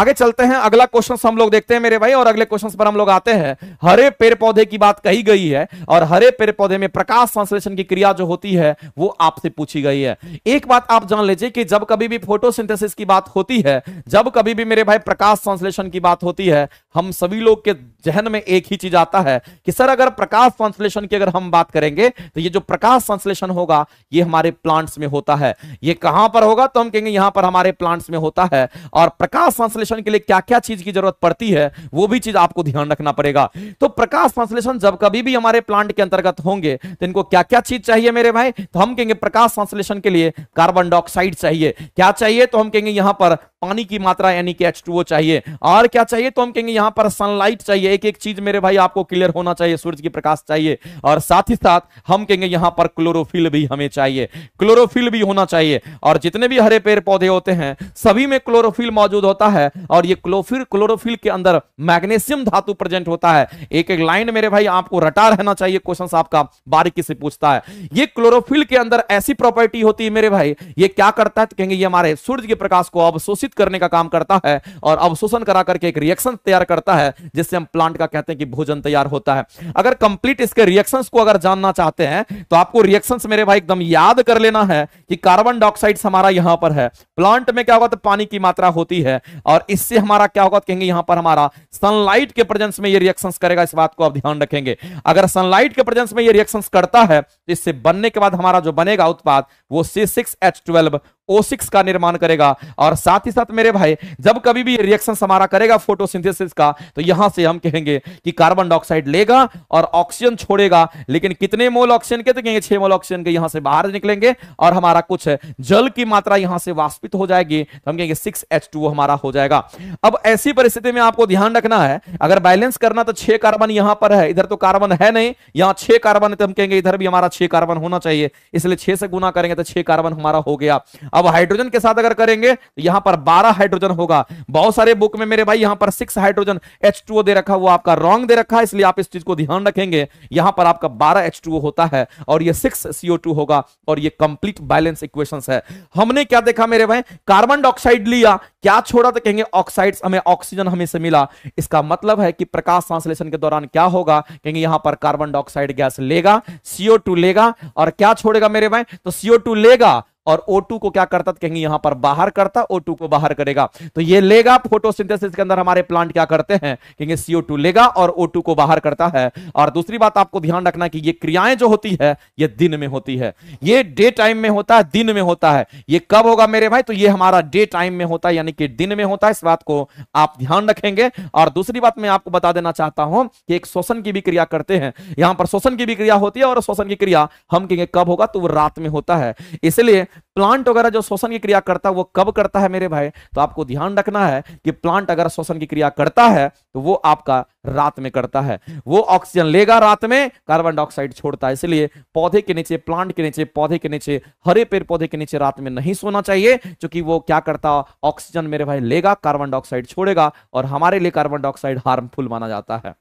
आगे चलते हैं अगला क्वेश्चन हम लोग देखते हैं मेरे भाई और अगले क्वेश्चन पर हम लोग आते हैं हरे पेड़ पौधे की बात कही गई है और हरे पेड़ पौधे में प्रकाश संश्लेषण की क्रिया जो होती है वो आपसे पूछी गई है एक बात आप जान लीजिए कि जब कभी कभी भी फोटोसिंथेसिस की बात होती है जब कभी भी मेरे भाई प्रकाश संश्लेषण की बात होती है हम सभी लोग के जहन में एक ही चीज आता है कि सर अगर प्रकाश संश्लेषण की अगर हम बात करेंगे तो ये जो प्रकाश संश्लेषण होगा ये हमारे प्लांट्स में होता है ये कहां पर होगा तो हम कहेंगे यहां पर हमारे प्लांट्स में होता है और प्रकाश संश्लेषण के लिए क्या क्या चीज की जरूरत पड़ती है वो भी चीज आपको ध्यान रखना पड़ेगा तो प्रकाश संश्लेषण जब कभी भी हमारे प्लांट के अंतर्गत होंगे तो इनको क्या क्या चीज चाहिए मेरे भाई तो हम कहेंगे प्रकाश संश्लेषण के लिए कार्बन डाइऑक्साइड चाहिए क्या चाहिए तो हम कहेंगे यहां पर पानी की मात्रा यानी कि एच चाहिए और क्या चाहिए तो हम कहेंगे यहाँ पर सनलाइट चाहिए एक एक चीज मेरे भाई आपको क्लियर होना चाहिए सूर्य की प्रकाश चाहिए और साथ ही साथ हम कहेंगे यहाँ पर क्लोरोफिल भी हमें चाहिए क्लोरोफिल भी होना चाहिए और जितने भी हरे पेड़ पौधे होते हैं सभी में क्लोरोफिल मौजूद होता है और ये क्लोफिल क्लोरोफिल के अंदर मैग्नेशियम धातु प्रेजेंट होता है एक एक लाइन मेरे भाई आपको रटा रहना चाहिए क्वेश्चन आपका बारीकी से पूछता है ये क्लोरोफिल के अंदर ऐसी प्रॉपर्टी होती है मेरे भाई ये क्या करता है तो कहेंगे ये हमारे सूर्य के प्रकाश को अवशोषित अवशोषित करने का काम करता है और अवशोषण करा करके एक रिएक्शन तैयार करता है जिससे हम प्लांट का कहते हैं कि भोजन तैयार होता है अगर कंप्लीट इसके रिएक्शंस को अगर जानना चाहते हैं तो आपको रिएक्शंस मेरे भाई एकदम याद कर लेना है कि कार्बन डाइऑक्साइड हमारा यहां पर है प्लांट में क्या होगा तो पानी की मात्रा होती है और इससे हमारा क्या होगा तो कहेंगे यहां पर हमारा सनलाइट के प्रेजेंस में ये रिएक्शंस करेगा इस बात को आप ध्यान रखेंगे अगर सनलाइट के प्रेजेंस में ये रिएक्शंस करता है तो इससे बनने के बाद हमारा जो बनेगा उत्पाद वो C6H12 O6 का निर्माण करेगा और साथ ही साथ मेरे भाई जब कभी भी रिएक्शन हमारा करेगा फोटोसिंथेसिस का तो यहां से हम कहेंगे कि कार्बन डाइऑक्साइड लेगा और ऑक्सीजन छोड़ेगा लेकिन कितने मोल ऑक्सीजन के तो कहेंगे छह मोल ऑक्सीजन के यहां से बाहर निकलेंगे और हमारा कुछ जल की मात्रा यहां से वाष्पित हो जाएगी तो हम कहेंगे सिक्स हमारा हो जाएगा अब ऐसी परिस्थिति में आपको ध्यान रखना है अगर बैलेंस करना तो छह कार्बन यहां पर है इधर तो कार्बन है नहीं यहां छह कार्बन है तो हम कहेंगे इधर भी हमारा छह कार्बन होना चाहिए इसलिए छह से गुना करेंगे तो छह कार्बन हमारा हो गया अब अब हाइड्रोजन के साथ अगर करेंगे तो यहां पर बारह हाइड्रोजन होगा बहुत सारे बुक में मेरे भाई यहां पर सिक्स हाइड्रोजन एच दे रखा वो आपका रॉन्ग दे रखा है इसलिए आप इस चीज को ध्यान रखेंगे यहां पर आपका बारह एच होता है और यह सिक्स सीओ होगा और यह कंप्लीट बैलेंस इक्वेशन है हमने क्या देखा मेरे भाई कार्बन डाइऑक्साइड लिया क्या छोड़ा तो कहेंगे ऑक्साइड हमें ऑक्सीजन हमें से मिला इसका मतलब है कि प्रकाश संश्लेषण के दौरान क्या होगा कहेंगे यहां पर कार्बन डाइऑक्साइड गैस लेगा सीओ लेगा और क्या छोड़ेगा मेरे भाई तो सीओ लेगा और O2 को क्या करता कहेंगे यहां पर बाहर करता O2 को बाहर करेगा तो ये लेगा फोटोसिंथेसिस के अंदर हमारे प्लांट क्या करते हैं कहेंगे CO2 लेगा और O2 को बाहर करता है और दूसरी बात आपको ध्यान रखना कि ये क्रियाएं जो होती है ये दिन में होती है ये डे टाइम में होता है दिन में होता है ये कब होगा मेरे भाई तो ये हमारा डे टाइम में होता है यानी कि दिन में होता है इस बात को आप ध्यान रखेंगे और दूसरी बात मैं आपको बता देना चाहता हूं कि एक श्वसन की भी क्रिया करते हैं यहां पर श्वसन की भी क्रिया होती है और श्वसन की क्रिया हम कहेंगे कब होगा तो वो रात में होता है इसलिए प्लांट वगैरह जो शोषण की क्रिया करता है वो कब करता है मेरे भाई तो आपको ध्यान रखना है कि प्लांट अगर शोषण की क्रिया करता है तो वो आपका रात में करता है वो ऑक्सीजन लेगा रात में कार्बन डाइऑक्साइड छोड़ता है इसलिए पौधे के नीचे प्लांट के नीचे पौधे के नीचे हरे पेड़ पौधे के नीचे रात में नहीं सोना चाहिए क्योंकि वो क्या करता ऑक्सीजन मेरे भाई लेगा कार्बन डाइऑक्साइड छोड़ेगा और हमारे लिए कार्बन डाइऑक्साइड हार्मफुल माना जाता है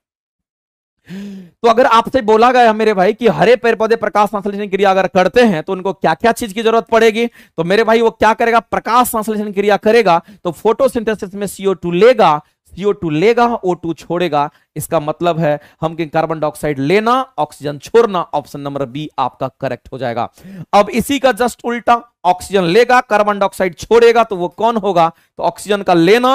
तो अगर आपसे बोला गया मेरे भाई कि हरे पेड़ पौधे प्रकाश संश्लेषण क्रिया अगर करते हैं तो उनको क्या क्या चीज की जरूरत पड़ेगी तो मेरे भाई वो क्या करेगा प्रकाश संश्लेषण क्रिया करेगा तो फोटोसिंथेसिस में सीओ लेगा CO2 लेगा O2 छोड़ेगा इसका मतलब है हम के कार्बन डाइऑक्साइड लेना ऑक्सीजन छोड़ना ऑप्शन नंबर बी आपका करेक्ट हो जाएगा अब इसी का जस्ट उल्टा ऑक्सीजन लेगा कार्बन डाइऑक्साइड छोड़ेगा तो वो कौन होगा तो ऑक्सीजन का लेना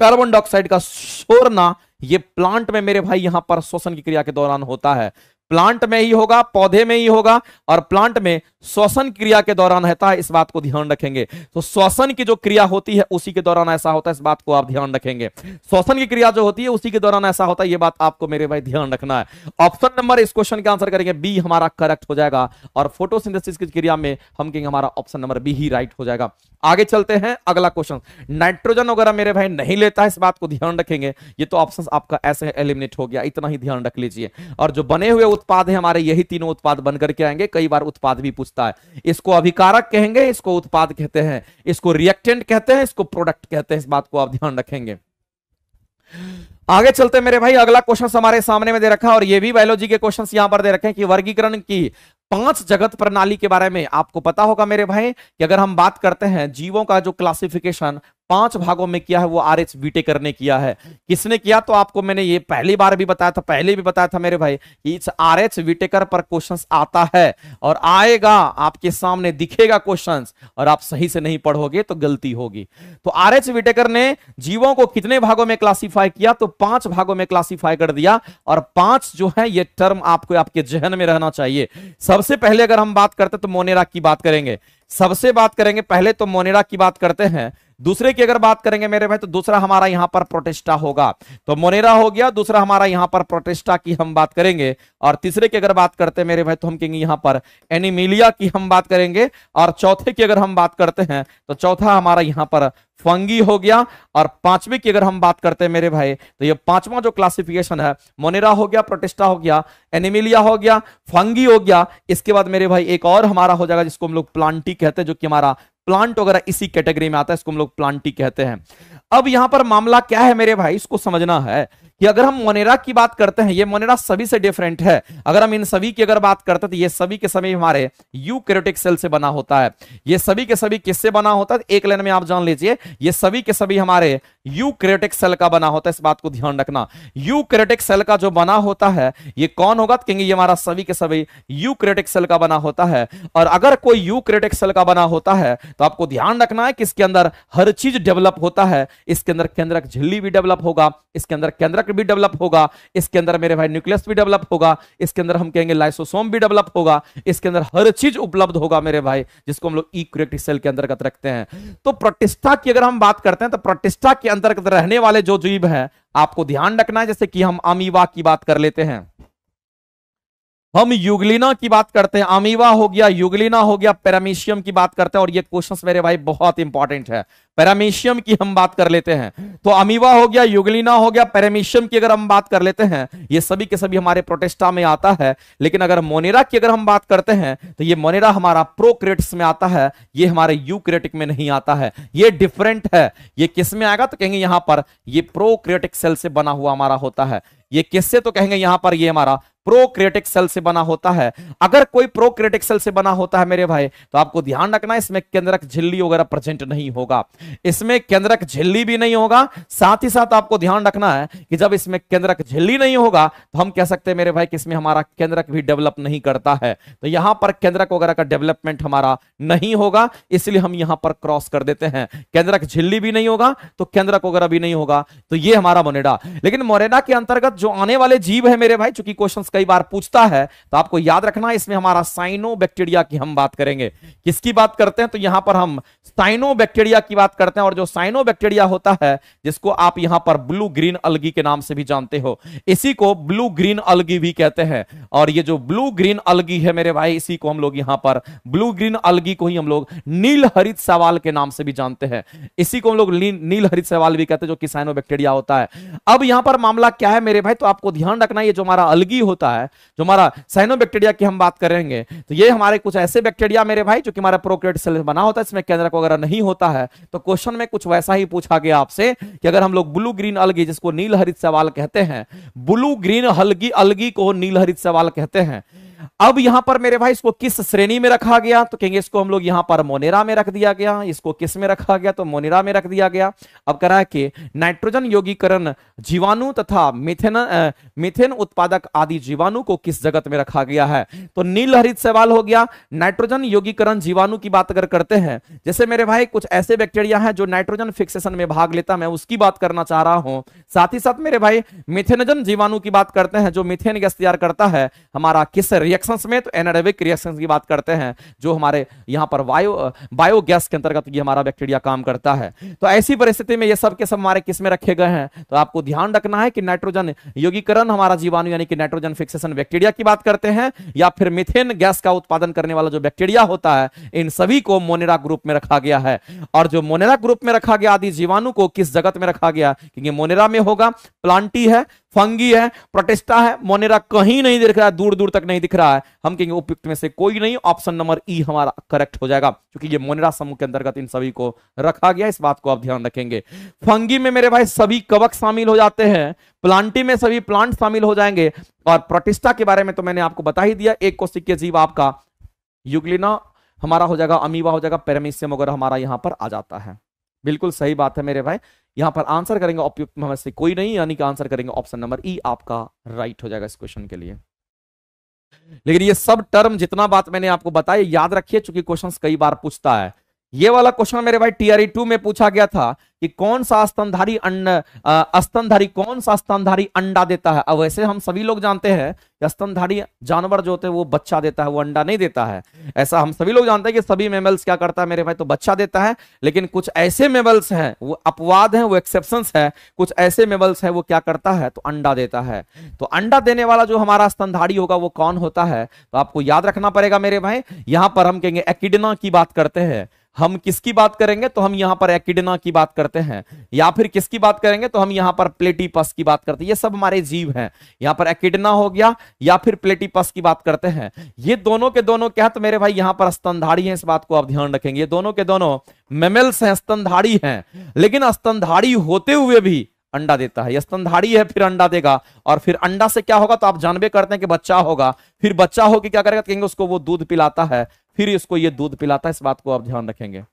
कार्बन डाइऑक्साइड का सोरना ये प्लांट में मेरे भाई यहां पर श्वसन की क्रिया के दौरान होता है प्लांट में ही होगा पौधे में ही होगा और प्लांट में श्वसन क्रिया के दौरान रहता है इस बात को ध्यान रखेंगे तो श्वसन की जो क्रिया होती है उसी के दौरान ऐसा होता है इस बात को आप ध्यान रखेंगे श्वसन की क्रिया जो होती है उसी के दौरान ऐसा होता है ये बात आपको मेरे भाई ध्यान रखना है ऑप्शन नंबर इस क्वेश्चन का आंसर करेंगे बी हमारा करेक्ट हो जाएगा और फोटोसिंथेसिस की क्रिया में हम कहेंगे हमारा ऑप्शन नंबर बी ही राइट हो जाएगा आगे चलते हैं अगला क्वेश्चन नाइट्रोजन वगैरह मेरे भाई नहीं लेता है इस बात को ध्यान रखेंगे ये तो ऑप्शन आपका ऐसे एलिमिनेट हो गया इतना ही ध्यान रख लीजिए और जो बने हुए उत्पाद है हमारे यही तीनों उत्पाद बन करके आएंगे कई बार उत्पाद भी पूछता है इसको अभिकारक कहेंगे इसको उत्पाद कहते हैं इसको रिएक्टेंट कहते हैं इसको प्रोडक्ट कहते हैं इस बात को आप ध्यान रखेंगे आगे चलते मेरे भाई अगला क्वेश्चन हमारे सामने में दे रखा और ये भी बायोलॉजी के क्वेश्चन यहां पर दे रखे हैं कि वर्गीकरण की पांच जगत प्रणाली के बारे में आपको पता होगा मेरे भाई कि अगर हम बात करते हैं जीवों का जो क्लासिफिकेशन पांच भागों में किया है वो आर एच विटेकर ने किया है किसने किया तो आपको मैंने ये पहली बार भी बताया था पहले भी बताया था मेरे भाई कि इस आर एच विटेकर पर क्वेश्चंस आता है और आएगा आपके सामने दिखेगा क्वेश्चन और आप सही से नहीं पढ़ोगे तो गलती होगी तो आर एच विटेकर ने जीवों को कितने भागों में क्लासीफाई किया तो पांच भागों में क्लासीफाई कर दिया और पांच जो है ये टर्म आपको आपके जहन में रहना चाहिए सबसे पहले अगर हम बात करते तो मोनेरा की बात करेंगे सबसे बात करेंगे पहले तो मोनेरा की बात करते हैं दूसरे की अगर बात करेंगे मेरे भाई तो दूसरा हमारा यहां पर प्रोटेस्टा होगा तो मोनेरा हो गया दूसरा हमारा यहां पर प्रोटेस्टा की हम बात करेंगे और तीसरे की अगर बात करते हैं मेरे भाई तो हम कहेंगे यहां पर एनिमिलिया की हम बात करेंगे और चौथे की अगर हम बात करते हैं तो चौथा हमारा यहां पर फंगी हो गया और पांचवी की अगर हम बात करते हैं मेरे भाई तो ये पांचवा जो क्लासिफिकेशन है मोनेरा हो गया प्रोटेस्टा हो गया एनिमिलिया हो गया फंगी हो गया इसके बाद मेरे भाई एक और हमारा हो जाएगा जिसको हम लोग प्लांटी कहते हैं जो कि हमारा प्लांट वगैरह इसी कैटेगरी में आता है इसको हम लोग प्लांटी कहते हैं अब यहां पर मामला क्या है मेरे भाई इसको समझना है कि अगर हम मोनेरा की बात करते हैं ये मोनेरा सभी से डिफरेंट है अगर हम इन सभी की अगर बात करते हैं तो ये सभी के सभी हमारे यूकेरोटिक सेल से बना होता है ये सभी के सभी किससे बना होता है एक लाइन में आप जान लीजिए ये सभी के सभी हमारे यूकेरोटिक सेल का बना होता है इस बात को ध्यान रखना यूकेरोटिक सेल का जो बना होता है ये कौन होगा तो क्योंकि ये हमारा सभी के सभी यूकेरोटिक सेल का बना होता है और अगर कोई यूकेरोटिक सेल का बना होता है तो आपको ध्यान रखना है कि इसके अंदर हर चीज डेवलप होता है इसके अंदर केंद्रक झिल्ली भी डेवलप होगा इसके अंदर केंद्रक स्ट्रक्चर भी डेवलप होगा इसके अंदर मेरे भाई न्यूक्लियस भी डेवलप होगा इसके अंदर हम कहेंगे लाइसोसोम भी डेवलप होगा इसके अंदर हर चीज उपलब्ध होगा मेरे भाई जिसको हम लोग इक्वेटिक सेल के अंतर्गत रखते हैं तो प्रोटिस्टा की अगर हम बात करते हैं तो प्रोटिस्टा के अंतर्गत रहने वाले जो जीव है आपको ध्यान रखना है जैसे कि हम अमीवा की बात कर लेते हैं हम युगलिना की बात करते हैं अमीवा हो गया युगलिना हो गया पैरामीशियम की बात करते हैं और ये क्वेश्चंस मेरे भाई बहुत इंपॉर्टेंट है पैरामीशियम की हम बात कर लेते हैं तो अमीवा हो गया युगलिना हो गया पैरामीशियम की अगर हम बात कर लेते हैं ये सभी के सभी हमारे प्रोटेस्टा में आता है लेकिन अगर मोनेरा की अगर हम बात करते हैं तो ये मोनेरा हमारा प्रोक्रेट्स में आता है ये हमारे यूक्रेटिक में नहीं आता है ये डिफरेंट है ये किस में आएगा तो कहेंगे यहां पर ये प्रोक्रेटिक सेल से बना हुआ हमारा होता है ये किससे तो कहेंगे यहां पर ये हमारा प्रोक्रिएटिक सेल से बना होता है अगर कोई प्रोक्रिएटिक सेल से बना होता है मेरे भाई तो आपको ध्यान रखना इसमें केंद्रक झिल्ली वगैरह प्रेजेंट नहीं होगा इसमें केंद्रक झिल्ली भी नहीं होगा साथ ही साथ आपको ध्यान रखना है कि जब इसमें केंद्रक झिल्ली नहीं होगा तो हम कह सकते हैं मेरे भाई कि इसमें हमारा केंद्रक भी डेवलप नहीं करता है तो यहां पर केंद्रक वगैरह का डेवलपमेंट हमारा नहीं होगा इसलिए हम यहां पर क्रॉस कर देते हैं केंद्रक झिल्ली भी नहीं होगा तो केंद्रक वगैरह भी नहीं होगा तो ये हमारा मोनेडा लेकिन मोरेडा के अंतर्गत जो आने वाले जीव है मेरे भाई चूंकि क्वेश्चन कई बार पूछता है तो आपको याद रखना इसमें हमारा साइनो बैक्टीरिया की हम बात करेंगे किसकी बात करते हैं तो यहां पर हम साइनो बैक्टीरिया की बात करते हैं और जो साइनो बैक्टीरिया होता है जिसको आप यहां पर ब्लू ग्रीन अलगी के नाम से भी जानते हो इसी को ब्लू ग्रीन अलगी भी कहते हैं और ये जो ब्लू ग्रीन अलगी है मेरे भाई इसी को हम लोग यहां पर ब्लू ग्रीन अलगी को ही हम लोग नील हरित सवाल के नाम से भी जानते हैं इसी को हम लोग नील हरित सवाल भी कहते हैं जो कि साइनो बैक्टीरिया होता है अब यहां पर मामला क्या है मेरे भाई तो आपको ध्यान रखना ये जो हमारा अलगी होता होता है जो हमारा साइनो बैक्टीरिया की हम बात करेंगे तो ये हमारे कुछ ऐसे बैक्टीरिया मेरे भाई जो कि हमारा प्रोक्रेट सेल बना होता है इसमें केंद्रक वगैरह नहीं होता है तो क्वेश्चन में कुछ वैसा ही पूछा गया आपसे कि अगर हम लोग ब्लू ग्रीन अलगी जिसको नील हरित सवाल कहते हैं ब्लू ग्रीन हल्गी अलगी को नील हरित सवाल कहते हैं अब यहां पर मेरे भाई इसको किस श्रेणी में रखा गया तो कहेंगे इसको हम लोग यहां पर मोनेरा में रख दिया गया इसको किस में रखा गया तो मोनेरा में रख दिया गया अब कह रहा है कि नाइट्रोजन योगीकरण जीवाणु तथा मिथेन मिथेन उत्पादक आदि जीवाणु को किस जगत में रखा गया है तो नील हरित सवाल हो गया नाइट्रोजन योगीकरण जीवाणु की बात अगर करते हैं जैसे मेरे भाई कुछ ऐसे बैक्टीरिया है जो नाइट्रोजन फिक्सेशन में भाग लेता मैं उसकी बात करना चाह रहा हूं साथ ही साथ मेरे भाई मिथेनजन जीवाणु की बात करते हैं जो मिथेन गैस तैयार करता है हमारा किस रिएक्शन में तो एनारोबिक रिएक्शन की बात करते हैं जो हमारे यहाँ पर वायो बायोगैस के अंतर्गत ये हमारा बैक्टीरिया काम करता है तो ऐसी परिस्थिति में ये सब के सब हमारे किस में रखे गए हैं तो आपको ध्यान रखना है कि नाइट्रोजन योगीकरण हमारा जीवाणु यानी कि नाइट्रोजन फिक्सेशन बैक्टीरिया की बात करते हैं या फिर मिथेन गैस का उत्पादन करने वाला जो बैक्टीरिया होता है इन सभी को मोनेरा ग्रुप में रखा गया है और जो मोनेरा ग्रुप में रखा गया आदि जीवाणु को किस जगत में रखा गया क्योंकि मोनेरा में होगा प्लांटी है फंगी है प्रोटेस्टा है मोनेरा कहीं नहीं दिख रहा है दूर दूर तक नहीं दिख रहा है हम कहेंगे उपयुक्त में से कोई नहीं ऑप्शन नंबर ई e हमारा करेक्ट हो जाएगा क्योंकि ये मोनेरा समूह के अंतर्गत इन सभी को रखा गया इस बात को आप ध्यान रखेंगे फंगी में मेरे भाई सभी कवक शामिल हो जाते हैं प्लांटी में सभी प्लांट शामिल हो जाएंगे और प्रोटिस्टा के बारे में तो मैंने आपको बता ही दिया एक कोशिक जीव आपका युगलिना हमारा हो जाएगा अमीवा हो जाएगा पेरामिसियम वगैरह हमारा यहां पर आ जाता है बिल्कुल सही बात है मेरे भाई यहां पर आंसर करेंगे उपयुक्त में से कोई नहीं यानी कि आंसर करेंगे ऑप्शन नंबर ई e, आपका राइट हो जाएगा इस क्वेश्चन के लिए लेकिन ये सब टर्म जितना बात मैंने आपको बताया याद रखिए चूंकि क्वेश्चन कई बार पूछता है ये वाला क्वेश्चन मेरे भाई टीआरई टू e में पूछा गया था कि कौन सा स्तनधारी अंड स्तनधारी कौन सा स्तनधारी अंडा देता है अब वैसे हम सभी लोग जानते हैं कि स्तनधारी जानवर जो होते हैं वो बच्चा देता है वो अंडा नहीं देता है ऐसा हम सभी लोग जानते हैं कि सभी मेमल्स क्या करता है मेरे भाई तो बच्चा देता है लेकिन कुछ ऐसे मेमल्स हैं वो अपवाद है वो एक्सेप्शन है कुछ ऐसे मेमल्स है वो क्या करता है तो अंडा देता है तो अंडा देने वाला जो हमारा स्तनधारी होगा वो कौन होता है तो आपको याद रखना पड़ेगा मेरे भाई यहां पर हम कहेंगे एकिडना की बात करते हैं हम किसकी बात करेंगे तो हम यहां पर एकिडना की बात करते हैं या फिर किसकी बात करेंगे तो हम यहां पर प्लेटीपस की बात करते हैं ये सब हमारे जीव हैं यहां पर एकिडना हो गया या फिर प्लेटीपस की बात करते हैं ये दोनों के दोनों क्या तो मेरे भाई यहां पर स्तनधारी हैं इस बात को आप ध्यान रखेंगे ये दोनों के दोनों मेमल्स हैं स्तनधारी हैं लेकिन स्तनधारी होते हुए भी अंडा देता है स्तनधारी है फिर अंडा देगा और फिर अंडा से क्या होगा तो आप जानबे करते हैं कि बच्चा होगा फिर बच्चा होकर क्या करेगा कहेंगे उसको वो दूध पिलाता है फिर इसको ये दूध पिलाता है इस बात को आप ध्यान रखेंगे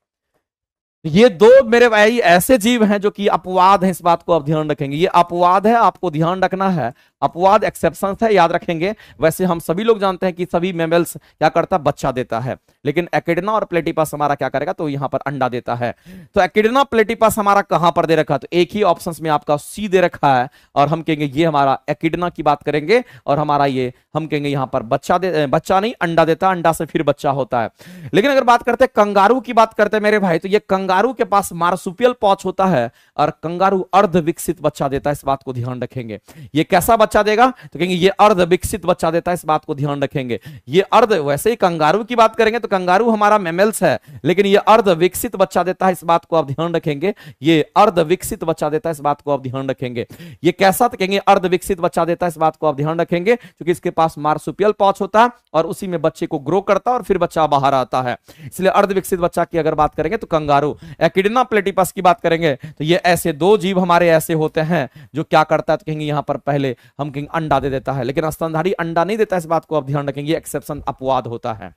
ये दो मेरे भाई ऐसे जीव हैं जो कि अपवाद हैं इस बात को आप ध्यान रखेंगे ये अपवाद है आपको ध्यान रखना है अपवाद एक्सेप्शन है याद रखेंगे वैसे हम सभी लोग जानते हैं कि सभी मेमल्स क्या करता है बच्चा देता है लेकिन एकेडना और प्लेटिपास हमारा क्या करेगा तो यहां पर अंडा देता है तो एकेडना प्लेटिपास हमारा कहां पर दे रखा तो एक ही ऑप्शन में आपका सी दे रखा है और हम कहेंगे ये हमारा एकेडना की बात करेंगे और हमारा ये हम कहेंगे यहां पर बच्चा दे बच्चा नहीं अंडा देता अंडा से फिर बच्चा होता है लेकिन अगर बात करते हैं कंगारू की बात करते हैं मेरे भाई तो ये कंगारू के पास मार्सुपियल पॉच होता है और कंगारू अर्ध विकसित बच्चा देता है इस बात को ध्यान रखेंगे ये कैसा बच्चा बच्चा देगा तो कहेंगे ये अर्ध विकसित बच्चा देता है इस बात को ध्यान रखेंगे ये अर्ध वैसे ही कंगारू की बात करेंगे तो कंगारू हमारा मेमेल्स है लेकिन ये अर्ध विकसित बच्चा देता है इस बात को आप ध्यान रखेंगे ये अर्ध विकसित बच्चा देता है इस बात को आप ध्यान रखेंगे ये कैसा तो कहेंगे अर्ध विकसित बच्चा देता है इस बात को आप ध्यान रखेंगे क्योंकि इसके पास मार्सुपियल पॉच होता है और उसी में बच्चे को ग्रो करता है और फिर बच्चा बाहर आता है इसलिए अर्ध विकसित बच्चा की अगर बात करेंगे तो कंगारू एकिडना प्लेटिपस की बात करेंगे तो ये ऐसे दो जीव हमारे ऐसे होते हैं जो क्या करता है तो कहेंगे यहां पर पहले हम हम कहेंगे अंडा दे देता है लेकिन स्तनधारी अंडा नहीं देता इस बात को आप ध्यान रखेंगे एक्सेप्शन अपवाद होता है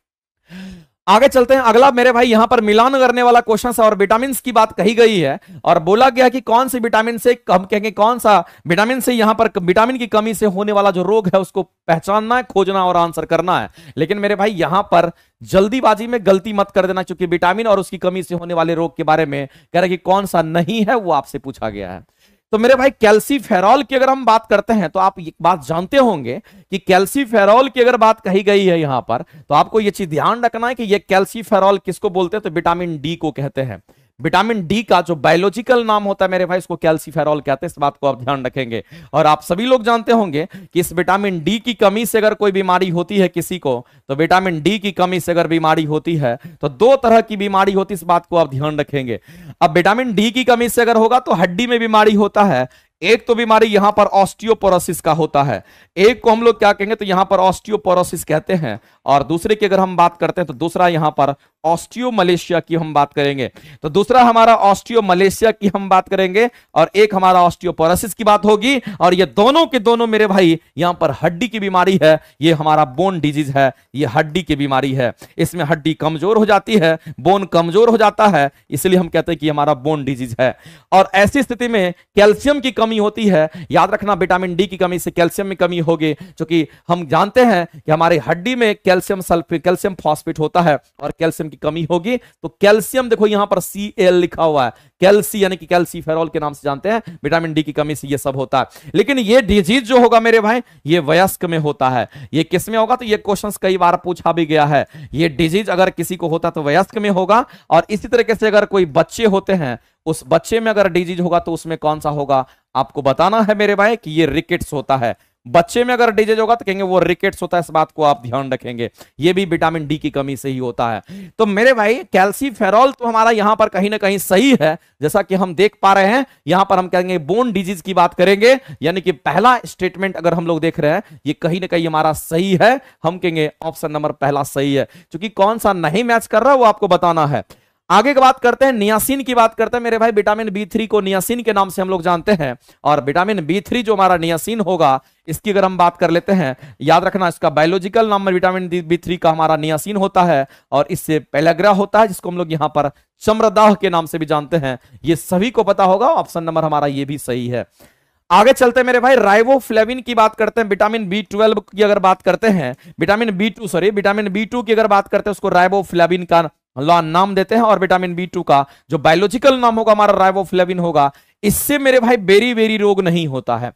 आगे चलते हैं अगला मेरे भाई यहां पर मिलान करने वाला क्वेश्चन और विटामिन की बात कही गई है और बोला गया कि कौन सी विटामिन से हम कहेंगे कौन सा विटामिन से यहां पर विटामिन की कमी से होने वाला जो रोग है उसको पहचानना है खोजना और आंसर करना है लेकिन मेरे भाई यहां पर जल्दीबाजी में गलती मत कर देना क्योंकि विटामिन और उसकी कमी से होने वाले रोग के बारे में कह रहे कि कौन सा नहीं है वो आपसे पूछा गया है तो मेरे भाई फेरॉल की अगर हम बात करते हैं तो आप एक बात जानते होंगे कि फेरॉल की अगर बात कही गई है यहां पर तो आपको यह चीज ध्यान रखना है कि यह फेरॉल किसको बोलते हैं तो विटामिन डी को कहते हैं विटामिन डी का जो बायोलॉजिकल नाम होता है मेरे भाई इसको कैल्सिफेरॉल कहते हैं इस बात को आप ध्यान रखेंगे और आप सभी लोग जानते होंगे कि इस विटामिन डी की कमी से अगर कोई बीमारी होती है किसी को तो विटामिन डी की कमी से अगर बीमारी होती है तो दो तरह की बीमारी होती है इस बात को आप ध्यान रखेंगे अब विटामिन डी की कमी से अगर होगा तो हड्डी में बीमारी होता है एक तो बीमारी यहां पर ऑस्टियोपोरोसिस का होता है एक को हम लोग क्या कहेंगे तो यहां पर ऑस्टियोपोरोसिस कहते हैं और दूसरे की अगर हम बात करते हैं तो दूसरा यहां पर ऑस्टियो मलेशिया की हम बात करेंगे तो दूसरा हमारा ऑस्टियो मलेशिया की हम बात करेंगे और एक हमारा ऑस्टियोपोरोसिस की बात होगी और ये दोनों के दोनों मेरे भाई यहां पर हड्डी की बीमारी है ये हमारा बोन डिजीज है ये हड्डी की बीमारी है इसमें हड्डी कमजोर हो जाती है बोन कमजोर हो जाता है इसलिए हम कहते हैं कि हमारा बोन डिजीज है और ऐसी स्थिति में कैल्शियम की कमी होती है याद रखना विटामिन डी की कमी से कैल्शियम में कमी होगी क्योंकि हम जानते हैं कि हमारे हड्डी में कैल्शियम सल्फेट कैल्शियम फॉस्फेट होता है और कैल्शियम की कमी होगी तो कैल्शियम देखो यहां पर सी लिखा हुआ है कैल्सी यानी कि कैल्सीफेरॉल के नाम से जानते हैं विटामिन डी की कमी से ये सब होता है लेकिन ये डिजीज जो होगा मेरे भाई ये वयस्क में होता है ये किस में होगा तो ये क्वेश्चन कई बार पूछा भी गया है ये डिजीज अगर किसी को होता तो वयस्क में होगा और इसी तरीके से अगर कोई बच्चे होते हैं उस बच्चे में अगर डिजीज होगा तो उसमें कौन सा होगा आपको बताना है मेरे भाई कि ये रिकेट्स होता है बच्चे में अगर डिजीज होगा तो कहेंगे वो रिकेट्स होता है इस बात को आप ध्यान रखेंगे ये भी विटामिन डी की कमी से ही होता है तो मेरे भाई फेरोल तो हमारा यहां पर कहीं ना कहीं सही है जैसा कि हम देख पा रहे हैं यहां पर हम कहेंगे बोन डिजीज की बात करेंगे यानी कि पहला स्टेटमेंट अगर हम लोग देख रहे हैं ये कहीं ना कहीं हमारा सही है हम कहेंगे ऑप्शन नंबर पहला सही है क्योंकि कौन सा नहीं मैच कर रहा वो आपको बताना है आगे की बात करते हैं नियासिन की बात करते हैं मेरे भाई विटामिन बी थ्री को नियासिन के नाम से हम लोग जानते हैं और विटामिन बी थ्री जो हमारा नियासिन होगा इसकी अगर हम बात कर लेते हैं याद रखना इसका बायोलॉजिकल नाम विटामिन बी थ्री का हमारा नियासिन होता है और इससे पैलाग्रह होता है जिसको हम लोग यहाँ पर चम्रदाह के नाम से भी जानते हैं ये सभी को पता होगा ऑप्शन नंबर हमारा ये भी सही है आगे चलते हैं मेरे भाई राइवोफ्लेविन की बात करते हैं विटामिन बी ट्वेल्व की अगर बात करते हैं vitamin B two sorry vitamin B two की अगर बात करते हैं उसको राइबोफ्लेविन का नाम देते हैं और विटामिन बी टू का जो बायोलॉजिकल नाम होगा हमारा राइबोफ्लेविन होगा इससे मेरे भाई बेरी बेरी रोग नहीं होता है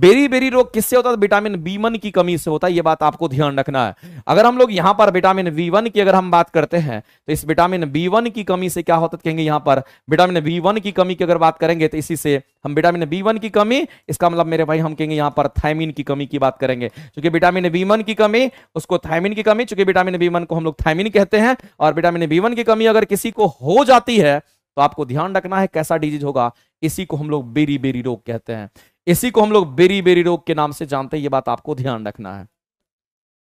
बेरी बेरी रोग किससे होता है विटामिन बी वन की कमी से होता है ये बात आपको ध्यान रखना है अगर हम लोग यहां पर विटामिन बी वन की अगर हम बात करते हैं तो इस विटामिन बी वन की कमी से क्या होता कहेंगे यहां पर विटामिन बी वन की कमी की अगर बात करेंगे तो इसी से हम विटामिन बी वन की कमी इसका मतलब मेरे भाई हम कहेंगे यहां पर थायमिन की कमी की बात करेंगे क्योंकि विटामिन बी वन की कमी उसको थायमिन की कमी चूंकि विटामिन बी वन को हम लोग थायमिन कहते हैं और विटामिन बी वन की कमी अगर किसी को हो जाती है तो आपको ध्यान रखना है कैसा डिजीज होगा इसी को हम लोग बेरी बेरी रोग कहते हैं इसी को हम लोग बेरी बेरी रोग के नाम से जानते हैं ये बात आपको ध्यान रखना है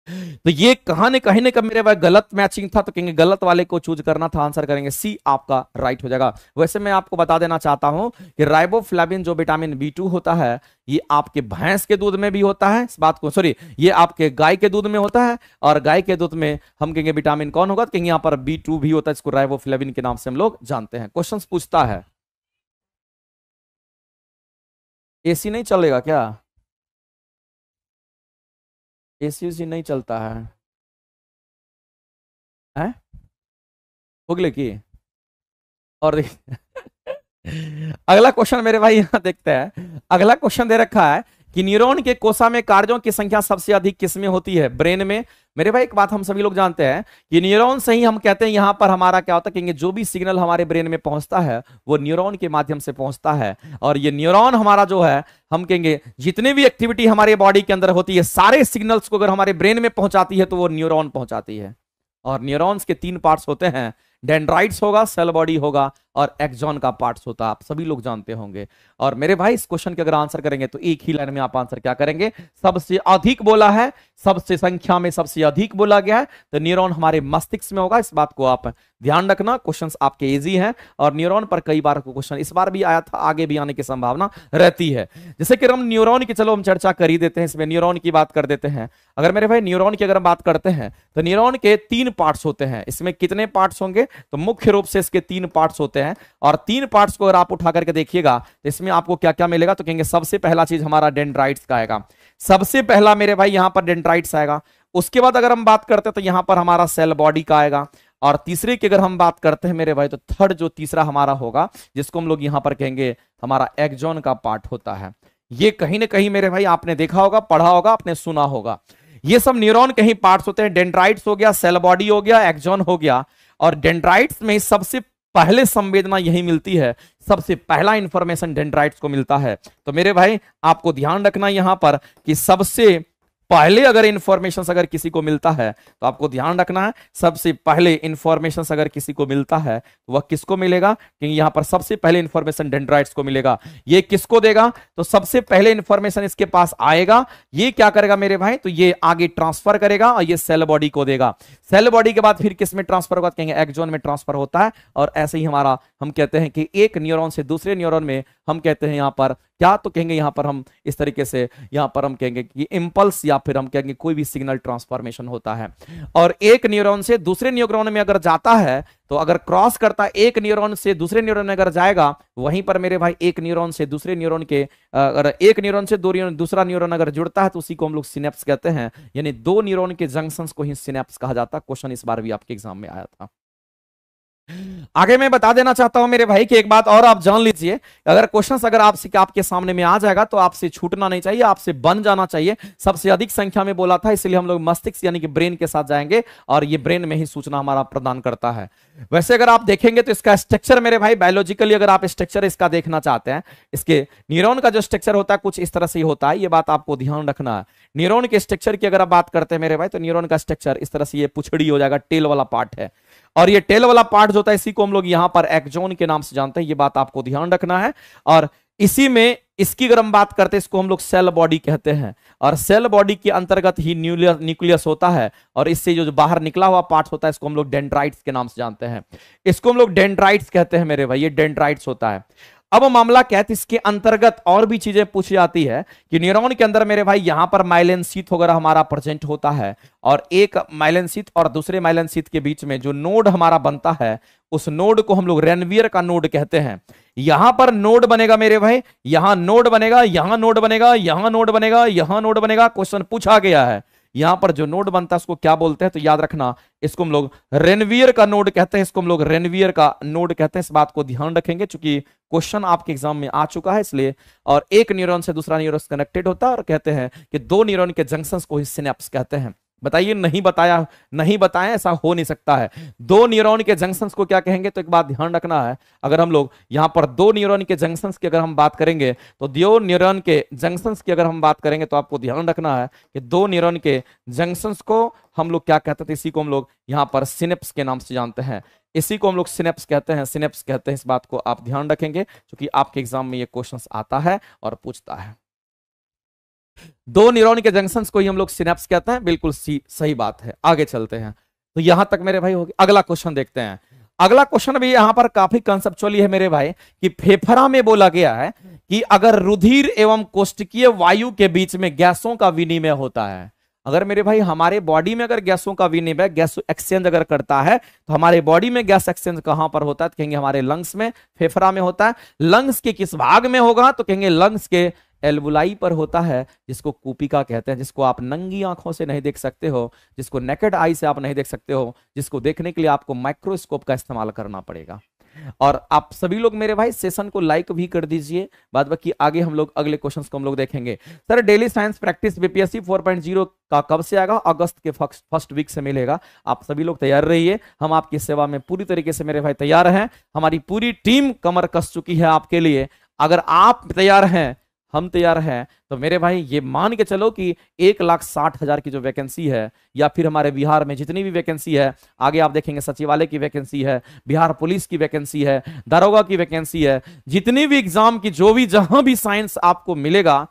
तो ये कहा ने कहीं ना कहीं मेरे भाई गलत मैचिंग था तो कहेंगे गलत वाले को चूज करना था आंसर करेंगे सी आपका राइट हो जाएगा वैसे मैं आपको बता देना चाहता हूं कि राइबोफ्लाविन जो विटामिन बी टू होता है ये आपके भैंस के दूध में भी होता है इस बात को सॉरी ये आपके गाय के दूध में होता है और गाय के दूध में हम कहेंगे विटामिन कौन होगा तो कहेंगे यहाँ पर बी टू भी होता है इसको राइबोफ्लेबिन के नाम से हम लोग जानते हैं क्वेश्चन पूछता है एसी नहीं चलेगा क्या एसी सी नहीं चलता है हैं हो गए और अगला क्वेश्चन मेरे भाई यहां देखते हैं अगला क्वेश्चन दे रखा है कि न्यूरॉन के कोशा में कार्यों की संख्या सबसे अधिक किसमें होती है ब्रेन में मेरे भाई एक बात हम सभी लोग जानते हैं कि न्यूरॉन से ही हम कहते हैं यहां पर हमारा क्या होता है कि जो भी सिग्नल हमारे ब्रेन में पहुंचता है वो न्यूरॉन के माध्यम से पहुंचता है और ये न्यूरॉन हमारा जो है हम कहेंगे जितने भी एक्टिविटी हमारे बॉडी के अंदर होती है सारे सिग्नल्स को अगर हमारे ब्रेन में पहुंचाती है तो वो न्यूरोन पहुंचाती है और न्यूरोन्स के तीन पार्ट्स होते हैं डेंड्राइट्स होगा सेल बॉडी होगा और एक्जॉन का पार्ट्स होता आप सभी लोग जानते होंगे और मेरे भाई इस क्वेश्चन के अगर आंसर करेंगे तो एक ही लाइन में आप आंसर क्या करेंगे सबसे अधिक बोला है सबसे संख्या में सबसे अधिक बोला गया है तो न्यूरॉन हमारे मस्तिष्क में होगा इस बात को आप ध्यान रखना क्वेश्चंस आपके इजी हैं और न्यूरॉन पर कई बार क्वेश्चन इस बार भी आया था आगे भी आने की संभावना रहती है जैसे कि हम न्यूरोन की चलो हम चर्चा कर ही देते हैं इसमें न्यूरोन की बात कर देते हैं अगर मेरे भाई न्यूरोन की अगर हम बात करते हैं तो न्यूरोन के तीन पार्ट्स होते हैं इसमें कितने पार्ट्स होंगे तो मुख्य रूप से इसके तीन पार्ट्स होते हैं हैं और तीन पार्ट्स को अगर आप उठा करके देखिएगा तो इसमें आपको क्या क्या मिलेगा तो कहेंगे सबसे पहला चीज हमारा डेंड्राइट्स का आएगा सबसे पहला मेरे भाई यहां पर डेंड्राइट्स आएगा उसके बाद अगर हम बात करते हैं तो यहां पर हमारा सेल बॉडी का आएगा और तीसरे की अगर हम बात करते हैं मेरे भाई तो थर्ड जो तीसरा हमारा होगा जिसको हम लोग यहां पर कहेंगे हमारा एक्जोन का पार्ट होता है ये कहीं ना कहीं मेरे भाई आपने देखा होगा पढ़ा होगा आपने सुना होगा ये सब न्यूरॉन कहीं पार्ट्स होते हैं डेंड्राइट्स हो गया सेल बॉडी हो गया एक्जोन हो गया और डेंड्राइट्स में सबसे पहले संवेदना यही मिलती है सबसे पहला इंफॉर्मेशन डेंड्राइट्स को मिलता है तो मेरे भाई आपको ध्यान रखना यहां पर कि सबसे पहले अगर इंफॉर्मेशन अगर किसी को मिलता है तो आपको ध्यान रखना है सबसे पहले इंफॉर्मेशन अगर किसी को मिलता है तो वह किसको मिलेगा क्योंकि यहां पर सबसे पहले इंफॉर्मेशन डेंड्राइट्स को मिलेगा ये किसको देगा तो सबसे पहले इंफॉर्मेशन इसके पास आएगा ये क्या करेगा मेरे भाई तो ये आगे ट्रांसफर करेगा और ये सेल बॉडी को देगा सेल बॉडी के बाद फिर किस में ट्रांसफर होगा तो कहेंगे एक्जोन में ट्रांसफर होता है और ऐसे ही हमारा हम कहते हैं कि एक न्यूरोन से दूसरे न्यूरोन में हम कहते हैं यहां पर क्या तो कहेंगे यहाँ पर हम इस तरीके से यहाँ पर हम कहेंगे कि इम्पल्स या फिर हम कहेंगे कोई भी सिग्नल ट्रांसफॉर्मेशन होता है और एक न्यूरॉन से दूसरे न्यूरॉन में अगर जाता है तो अगर क्रॉस करता एक न्यूरॉन से दूसरे न्यूरॉन में अगर जाएगा वहीं पर मेरे भाई एक न्यूरॉन से दूसरे न्यूरॉन के अगर एक न्यूरॉन से दो दूसरा न्यूरॉन अगर जुड़ता है तो उसी को हम लोग सिनेप्स कहते हैं यानी दो न्यूरॉन के जंक्शन को ही सिनेप्स कहा जाता क्वेश्चन इस बार भी आपके एग्जाम में आया था आगे मैं बता देना चाहता हूं मेरे भाई की एक बात और आप जान लीजिए अगर क्वेश्चंस अगर आपसे आपके सामने में आ जाएगा तो आपसे छूटना नहीं चाहिए आपसे बन जाना चाहिए सबसे अधिक संख्या में बोला था इसलिए हम लोग मस्तिष्क यानी कि ब्रेन के साथ जाएंगे और ये ब्रेन में ही सूचना हमारा प्रदान करता है वैसे अगर आप देखेंगे तो इसका स्ट्रक्चर मेरे भाई बायोलॉजिकली अगर आप स्ट्रक्चर इसका देखना चाहते हैं इसके न्यूरोन का जो स्ट्रक्चर होता है कुछ इस तरह से ही होता है ये बात आपको ध्यान रखना है न्यूरोन के स्ट्रक्चर की अगर आप बात करते हैं मेरे भाई तो न्यूरोन का स्ट्रक्चर इस तरह से ये पुछड़ी हो जाएगा टेल वाला पार्ट है और ये टेल वाला पार्ट जो होता है इसी को हम लोग यहां पर एक्जोन के नाम से जानते हैं ये बात आपको ध्यान रखना है और इसी में इसकी अगर हम बात करते हैं इसको हम लोग सेल बॉडी कहते हैं और सेल बॉडी के अंतर्गत ही न्यूक्लियर न्यूक्लियस होता है और इससे जो, जो बाहर निकला हुआ पार्ट होता है इसको हम लोग डेंड्राइट्स के नाम से जानते हैं इसको हम लोग डेंड्राइट्स कहते हैं मेरे भाई ये डेंड्राइट्स होता है अब मामला कैथिस तो इसके अंतर्गत और भी चीजें पूछी जाती है कि न्यूरॉन के अंदर मेरे भाई यहां पर माइलेन सीथ वगैरह हमारा प्रेजेंट होता है और एक माइलेन सीथ और दूसरे माइलेन सीथ के बीच में जो नोड हमारा बनता है उस नोड को हम लोग रेनवियर का नोड कहते हैं यहां पर नोड बनेगा मेरे भाई यहां नोड बनेगा यहां नोड बनेगा यहां नोड बनेगा यहां नोड बनेगा क्वेश्चन पूछा गया है यहां पर जो नोड बनता है उसको क्या बोलते हैं तो याद रखना इसको हम लोग रेनवियर का नोड कहते हैं इसको हम लोग रेनवियर का नोड कहते हैं इस बात को ध्यान रखेंगे चूंकि क्वेश्चन आपके एग्जाम में आ चुका है इसलिए और एक न्यूरोन से दूसरा न्यूरोन कनेक्टेड होता है और कहते हैं कि दो न्यूरोन के जंक्शन को ही सिनेप्स कहते हैं बताइए नहीं बताया नहीं बताया ऐसा हो नहीं सकता है दो न्यूरॉन के जंक्शंस को क्या कहेंगे तो एक बात ध्यान रखना है अगर हम लोग यहाँ पर दो न्यूरॉन के जंक्शंस की अगर हम बात करेंगे तो दो न्यूरॉन के जंक्शंस की अगर हम बात करेंगे तो आपको ध्यान रखना है कि दो न्यूरॉन के जंक्शंस को हम लोग क्या कहते थे इसी को हम लोग यहाँ पर सिनेप्स के नाम से जानते हैं इसी को हम लोग सिनेप्स कहते हैं सिनेप्स कहते हैं इस बात को आप ध्यान रखेंगे क्योंकि आपके एग्जाम में ये क्वेश्चन आता है और पूछता है दो न्यूरोन के जंक्शन को ही हम लोग सिनेप्स कहते हैं बिल्कुल सही बात है आगे चलते हैं तो यहां तक मेरे भाई हो गया अगला क्वेश्चन देखते हैं अगला क्वेश्चन भी यहां पर काफी कंसेप्चुअली है मेरे भाई कि फेफड़ा में बोला गया है कि अगर रुधिर एवं कोष्टकीय वायु के बीच में गैसों का विनिमय होता है अगर मेरे भाई हमारे बॉडी में अगर गैसों का विनिमय गैस एक्सचेंज अगर करता है तो हमारे बॉडी में गैस एक्सचेंज कहां पर होता है तो कहेंगे हमारे लंग्स में फेफड़ा में होता है लंग्स के किस भाग में होगा तो कहेंगे लंग्स के एल्बुलाई पर होता है जिसको कूपिका कहते हैं जिसको आप नंगी आंखों से नहीं देख सकते हो जिसको नेकेड आई से आप नहीं देख सकते हो जिसको देखने के लिए आपको माइक्रोस्कोप का इस्तेमाल करना पड़ेगा और आप सभी लोग मेरे भाई सेशन को लाइक भी कर दीजिए बाद बाकी आगे हम लोग अगले क्वेश्चन को हम लोग देखेंगे sir daily science practice BPSC zero का कब से आएगा अगस्त के फर्स्ट वीक से मिलेगा आप सभी लोग तैयार रहिए हम आपकी सेवा में पूरी तरीके से मेरे भाई तैयार हैं हमारी पूरी टीम कमर कस चुकी है आपके लिए अगर आप तैयार हैं हम तैयार हैं तो मेरे भाई ये मान के चलो कि एक लाख साठ हजार की जो वैकेंसी है या फिर हमारे बिहार में जितनी भी वैकेंसी है आगे आप देखेंगे सचिवालय की वैकेंसी है बिहार पुलिस की वैकेंसी है दारोगा की वैकेंसी है जितनी भी एग्जाम की जो भी जहां भी साइंस आपको मिलेगा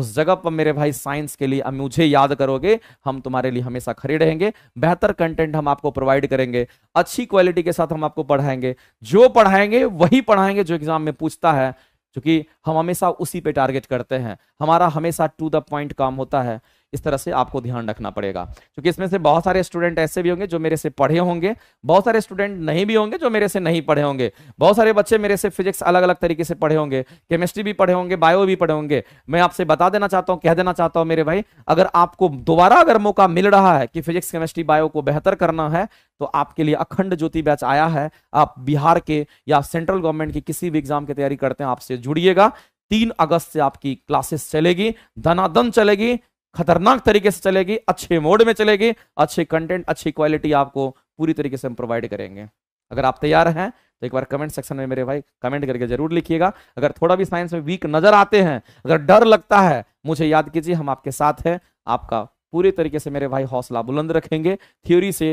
उस जगह पर मेरे भाई साइंस के लिए मुझे याद करोगे हम तुम्हारे लिए हमेशा खड़े रहेंगे बेहतर कंटेंट हम आपको प्रोवाइड करेंगे अच्छी क्वालिटी के साथ हम आपको पढ़ाएंगे जो पढ़ाएंगे वही पढ़ाएंगे जो एग्जाम में पूछता है क्योंकि हम हमेशा उसी पे टारगेट करते हैं हमारा हमेशा टू द पॉइंट काम होता है इस तरह से आपको ध्यान रखना पड़ेगा क्योंकि इसमें से बहुत सारे स्टूडेंट ऐसे भी होंगे जो मेरे से पढ़े होंगे बहुत सारे स्टूडेंट नहीं भी होंगे जो मेरे से नहीं पढ़े होंगे बहुत सारे बच्चे मेरे से फिजिक्स अलग अलग तरीके से पढ़े होंगे केमिस्ट्री भी पढ़े होंगे बायो भी पढ़े होंगे मैं आपसे बता देना चाहता हूँ कह देना चाहता हूँ मेरे भाई अगर आपको दोबारा अगर मौका मिल रहा है कि फिजिक्स केमिस्ट्री बायो को बेहतर करना है तो आपके लिए अखंड ज्योति बैच आया है आप बिहार के या सेंट्रल गवर्नमेंट की किसी भी एग्जाम की तैयारी करते हैं आपसे जुड़िएगा तीन अगस्त से आपकी क्लासेस चलेगी धनाधन चलेगी खतरनाक तरीके से चलेगी अच्छे मोड में चलेगी अच्छे कंटेंट अच्छी क्वालिटी आपको पूरी तरीके से हम प्रोवाइड करेंगे अगर आप तैयार हैं तो एक बार कमेंट सेक्शन में मेरे भाई कमेंट करके जरूर लिखिएगा अगर थोड़ा भी साइंस में वीक नजर आते हैं अगर डर लगता है मुझे याद कीजिए हम आपके साथ हैं आपका पूरे तरीके से मेरे भाई हौसला बुलंद रखेंगे थ्योरी से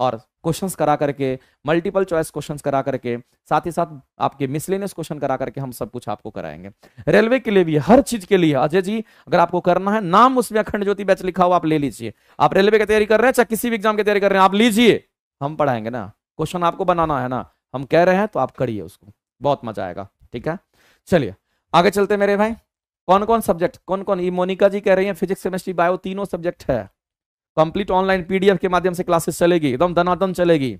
और क्वेश्चंस करा करके मल्टीपल चॉइस क्वेश्चंस करा करके साथ ही साथ आपके मिसलेनियस क्वेश्चन करा करके हम सब कुछ आपको कराएंगे रेलवे के लिए भी हर चीज के लिए अजय जी अगर आपको करना है नाम उसमें अखंड ज्योति बैच लिखा हुआ आप ले लीजिए आप रेलवे की तैयारी कर रहे हैं चाहे किसी भी एग्जाम की तैयारी कर रहे हैं आप लीजिए हम पढ़ाएंगे ना क्वेश्चन आपको बनाना है ना हम कह रहे हैं तो आप करिए उसको बहुत मजा आएगा ठीक है चलिए आगे चलते मेरे भाई कौन कौन सब्जेक्ट कौन कौन ये मोनिका जी कह रही है फिजिक्स केमिस्ट्री बायो तीनों सब्जेक्ट है कंप्लीट ऑनलाइन पीडीएफ के माध्यम से क्लासेस चलेगी एकदम धनादन चलेगी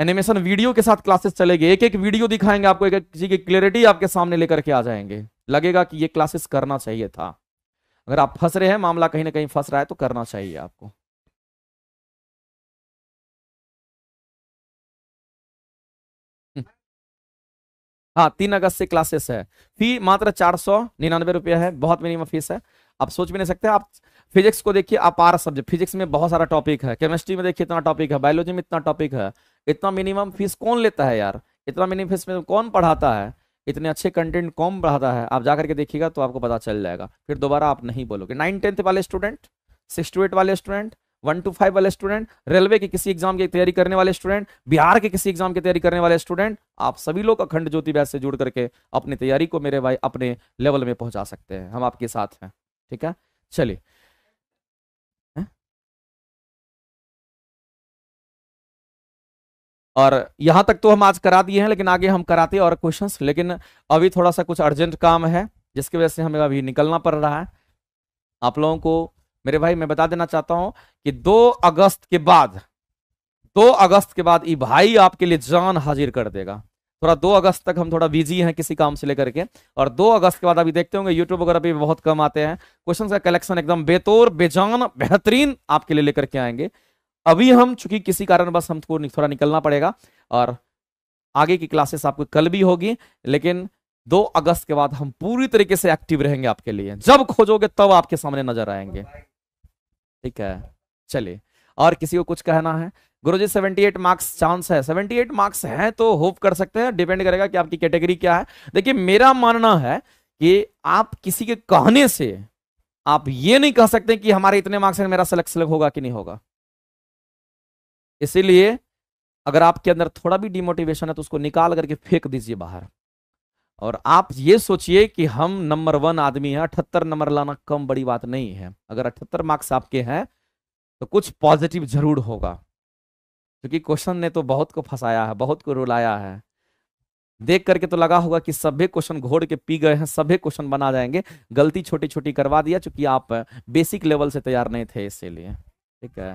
एनिमेशन वीडियो के साथ क्लासेस चलेगी एक एक वीडियो दिखाएंगे आपको एक एक किसी की क्लियरिटी आपके सामने लेकर के आ जाएंगे लगेगा कि ये क्लासेस करना चाहिए था अगर आप फंस रहे हैं मामला कहीं ना कहीं फंस रहा है तो करना चाहिए आपको हम्म। हाँ तीन अगस्त से क्लासेस है फी मात्र चार सौ निन्यानवे रुपया है बहुत मिनिमम फीस है आप सोच भी नहीं सकते आप फिजिक्स को देखिए अपार सब्जेक्ट फिजिक्स में बहुत सारा टॉपिक है केमिस्ट्री में देखिए इतना टॉपिक है बायोलॉजी में इतना टॉपिक है इतना मिनिमम फीस कौन लेता है यार इतना मिनिमम फीस में कौन पढ़ाता है इतने अच्छे कंटेंट कौन पढ़ाता है आप जाकर के देखिएगा तो आपको पता चल जाएगा फिर दोबारा आप नहीं बोलोगे नाइन टेंथ वाले स्टूडेंट सिक्स टू एट वाले स्टूडेंट वन टू फाइव वाले स्टूडेंट रेलवे के किसी एग्जाम की तैयारी करने वाले स्टूडेंट बिहार के किसी एग्जाम की तैयारी करने वाले स्टूडेंट आप सभी लोग अखंड ज्योति बैस से जुड़ करके अपनी तैयारी को मेरे भाई अपने लेवल में पहुंचा सकते हैं हम आपके साथ हैं ठीक है चलिए और यहाँ तक तो हम आज करा दिए हैं लेकिन आगे हम कराते और क्वेश्चन लेकिन अभी थोड़ा सा कुछ अर्जेंट काम है जिसकी वजह से हमें अभी निकलना पड़ रहा है आप लोगों को मेरे भाई मैं बता देना चाहता हूँ कि दो अगस्त के बाद दो अगस्त के बाद ये भाई आपके लिए जान हाजिर कर देगा थोड़ा दो अगस्त तक हम थोड़ा बिजी हैं किसी काम से लेकर के और दो अगस्त के बाद अभी देखते होंगे यूट्यूब वगैरह भी बहुत कम आते हैं क्वेश्चन का कलेक्शन एकदम बेतोर बेजान बेहतरीन आपके लिए लेकर के आएंगे अभी हम चूंकि किसी कारण बस हमको थोड़ा निकलना पड़ेगा और आगे की क्लासेस आपको कल भी होगी लेकिन दो अगस्त के बाद हम पूरी तरीके से एक्टिव रहेंगे आपके लिए जब खोजोगे तब तो आपके सामने नजर आएंगे ठीक है चलिए और किसी को कुछ कहना है गुरु जी सेवेंटी एट मार्क्स चांस है सेवेंटी एट मार्क्स हैं तो होप कर सकते हैं डिपेंड करेगा कि आपकी कैटेगरी क्या है देखिए मेरा मानना है कि आप किसी के कहने से आप ये नहीं कह सकते कि हमारे इतने मार्क्स हैं मेरा सिलेक्ट सिलेक्ट होगा कि नहीं होगा इसीलिए अगर आपके अंदर थोड़ा भी डिमोटिवेशन है तो उसको निकाल करके फेंक दीजिए बाहर और आप ये सोचिए कि हम नंबर वन आदमी हैं अठहत्तर नंबर लाना कम बड़ी बात नहीं है अगर अठहत्तर मार्क्स आपके हैं तो कुछ पॉजिटिव जरूर होगा क्योंकि तो क्वेश्चन ने तो बहुत को फंसाया है बहुत को रुलाया है देख करके तो लगा होगा कि सभी क्वेश्चन घोड़ के पी गए हैं सभी क्वेश्चन बना जाएंगे गलती छोटी छोटी करवा दिया चूंकि आप बेसिक लेवल से तैयार नहीं थे इसीलिए ठीक है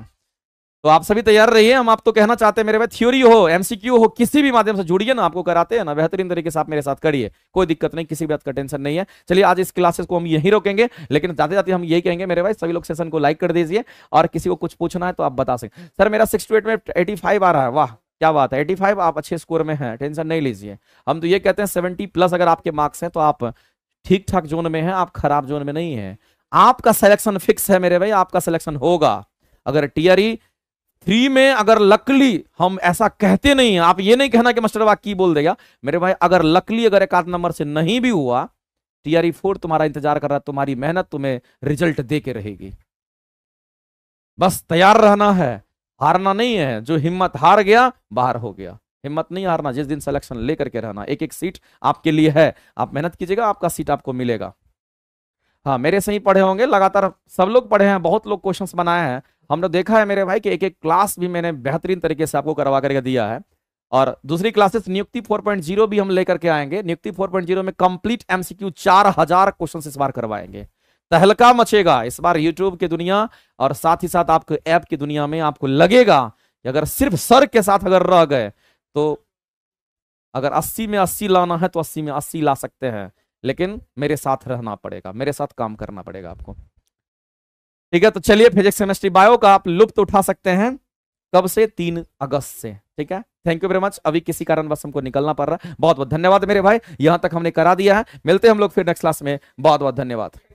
तो आप सभी तैयार रहिए हम आप तो कहना चाहते हैं मेरे भाई थ्योरी हो एमसीक्यू हो किसी भी माध्यम से जुड़िए ना आपको कराते हैं ना बेहतरीन तरीके से आप मेरे साथ करिए कोई दिक्कत नहीं किसी भी बात का टेंशन नहीं है चलिए आज इस क्लासेस को हम यहीं रोकेंगे लेकिन जाते जाते हम यही कहेंगे मेरे भाई सभी लोग सेशन को लाइक कर दीजिए और किसी को कुछ पूछना है तो आप बता सकते सर मेरा सिक्स टू एट में एटी आ रहा है वाह क्या बात है एटी आप अच्छे स्कोर में है टेंशन नहीं लीजिए हम तो ये कहते हैं सेवेंटी प्लस अगर आपके मार्क्स हैं तो आप ठीक ठाक जोन में है आप खराब जोन में नहीं है आपका सिलेक्शन फिक्स है मेरे भाई आपका सिलेक्शन होगा अगर टीयरी थ्री में अगर लकली हम ऐसा कहते नहीं है आप ये नहीं कहना कि मास्टर बाग की बोल देगा मेरे भाई अगर लकली अगर एक आध नंबर से नहीं भी हुआ टीआरई फोर तुम्हारा इंतजार कर रहा है तुम्हारी मेहनत तुम्हें रिजल्ट दे के रहेगी बस तैयार रहना है हारना नहीं है जो हिम्मत हार गया बाहर हो गया हिम्मत नहीं हारना जिस दिन सिलेक्शन लेकर के रहना एक एक सीट आपके लिए है आप मेहनत कीजिएगा आपका सीट आपको मिलेगा हाँ मेरे से ही पढ़े होंगे लगातार सब लोग पढ़े हैं बहुत लोग क्वेश्चंस बनाए हैं हमने देखा है मेरे भाई कि एक एक क्लास भी मैंने बेहतरीन तरीके से आपको करवा करके दिया है और दूसरी क्लासेस नियुक्ति 4.0 भी हम लेकर के आएंगे नियुक्ति 4.0 में कंप्लीट एमसीक्यू 4000 क्वेश्चन इस बार करवाएंगे तहलका मचेगा इस बार यूट्यूब की दुनिया और साथ ही साथ आपको ऐप की दुनिया में आपको लगेगा कि अगर सिर्फ सर के साथ अगर रह गए तो अगर अस्सी में अस्सी लाना है तो अस्सी में अस्सी ला सकते हैं लेकिन मेरे साथ रहना पड़ेगा मेरे साथ काम करना पड़ेगा आपको ठीक है तो चलिए फिजिक्स केमिस्ट्री बायो का आप लुप्त उठा सकते हैं कब से तीन अगस्त से ठीक है थैंक यू वेरी मच अभी किसी कारणवश हमको निकलना पड़ रहा है बहुत बहुत धन्यवाद मेरे भाई यहां तक हमने करा दिया है मिलते हैं हम लोग फिर नेक्स्ट क्लास में बहुत बहुत धन्यवाद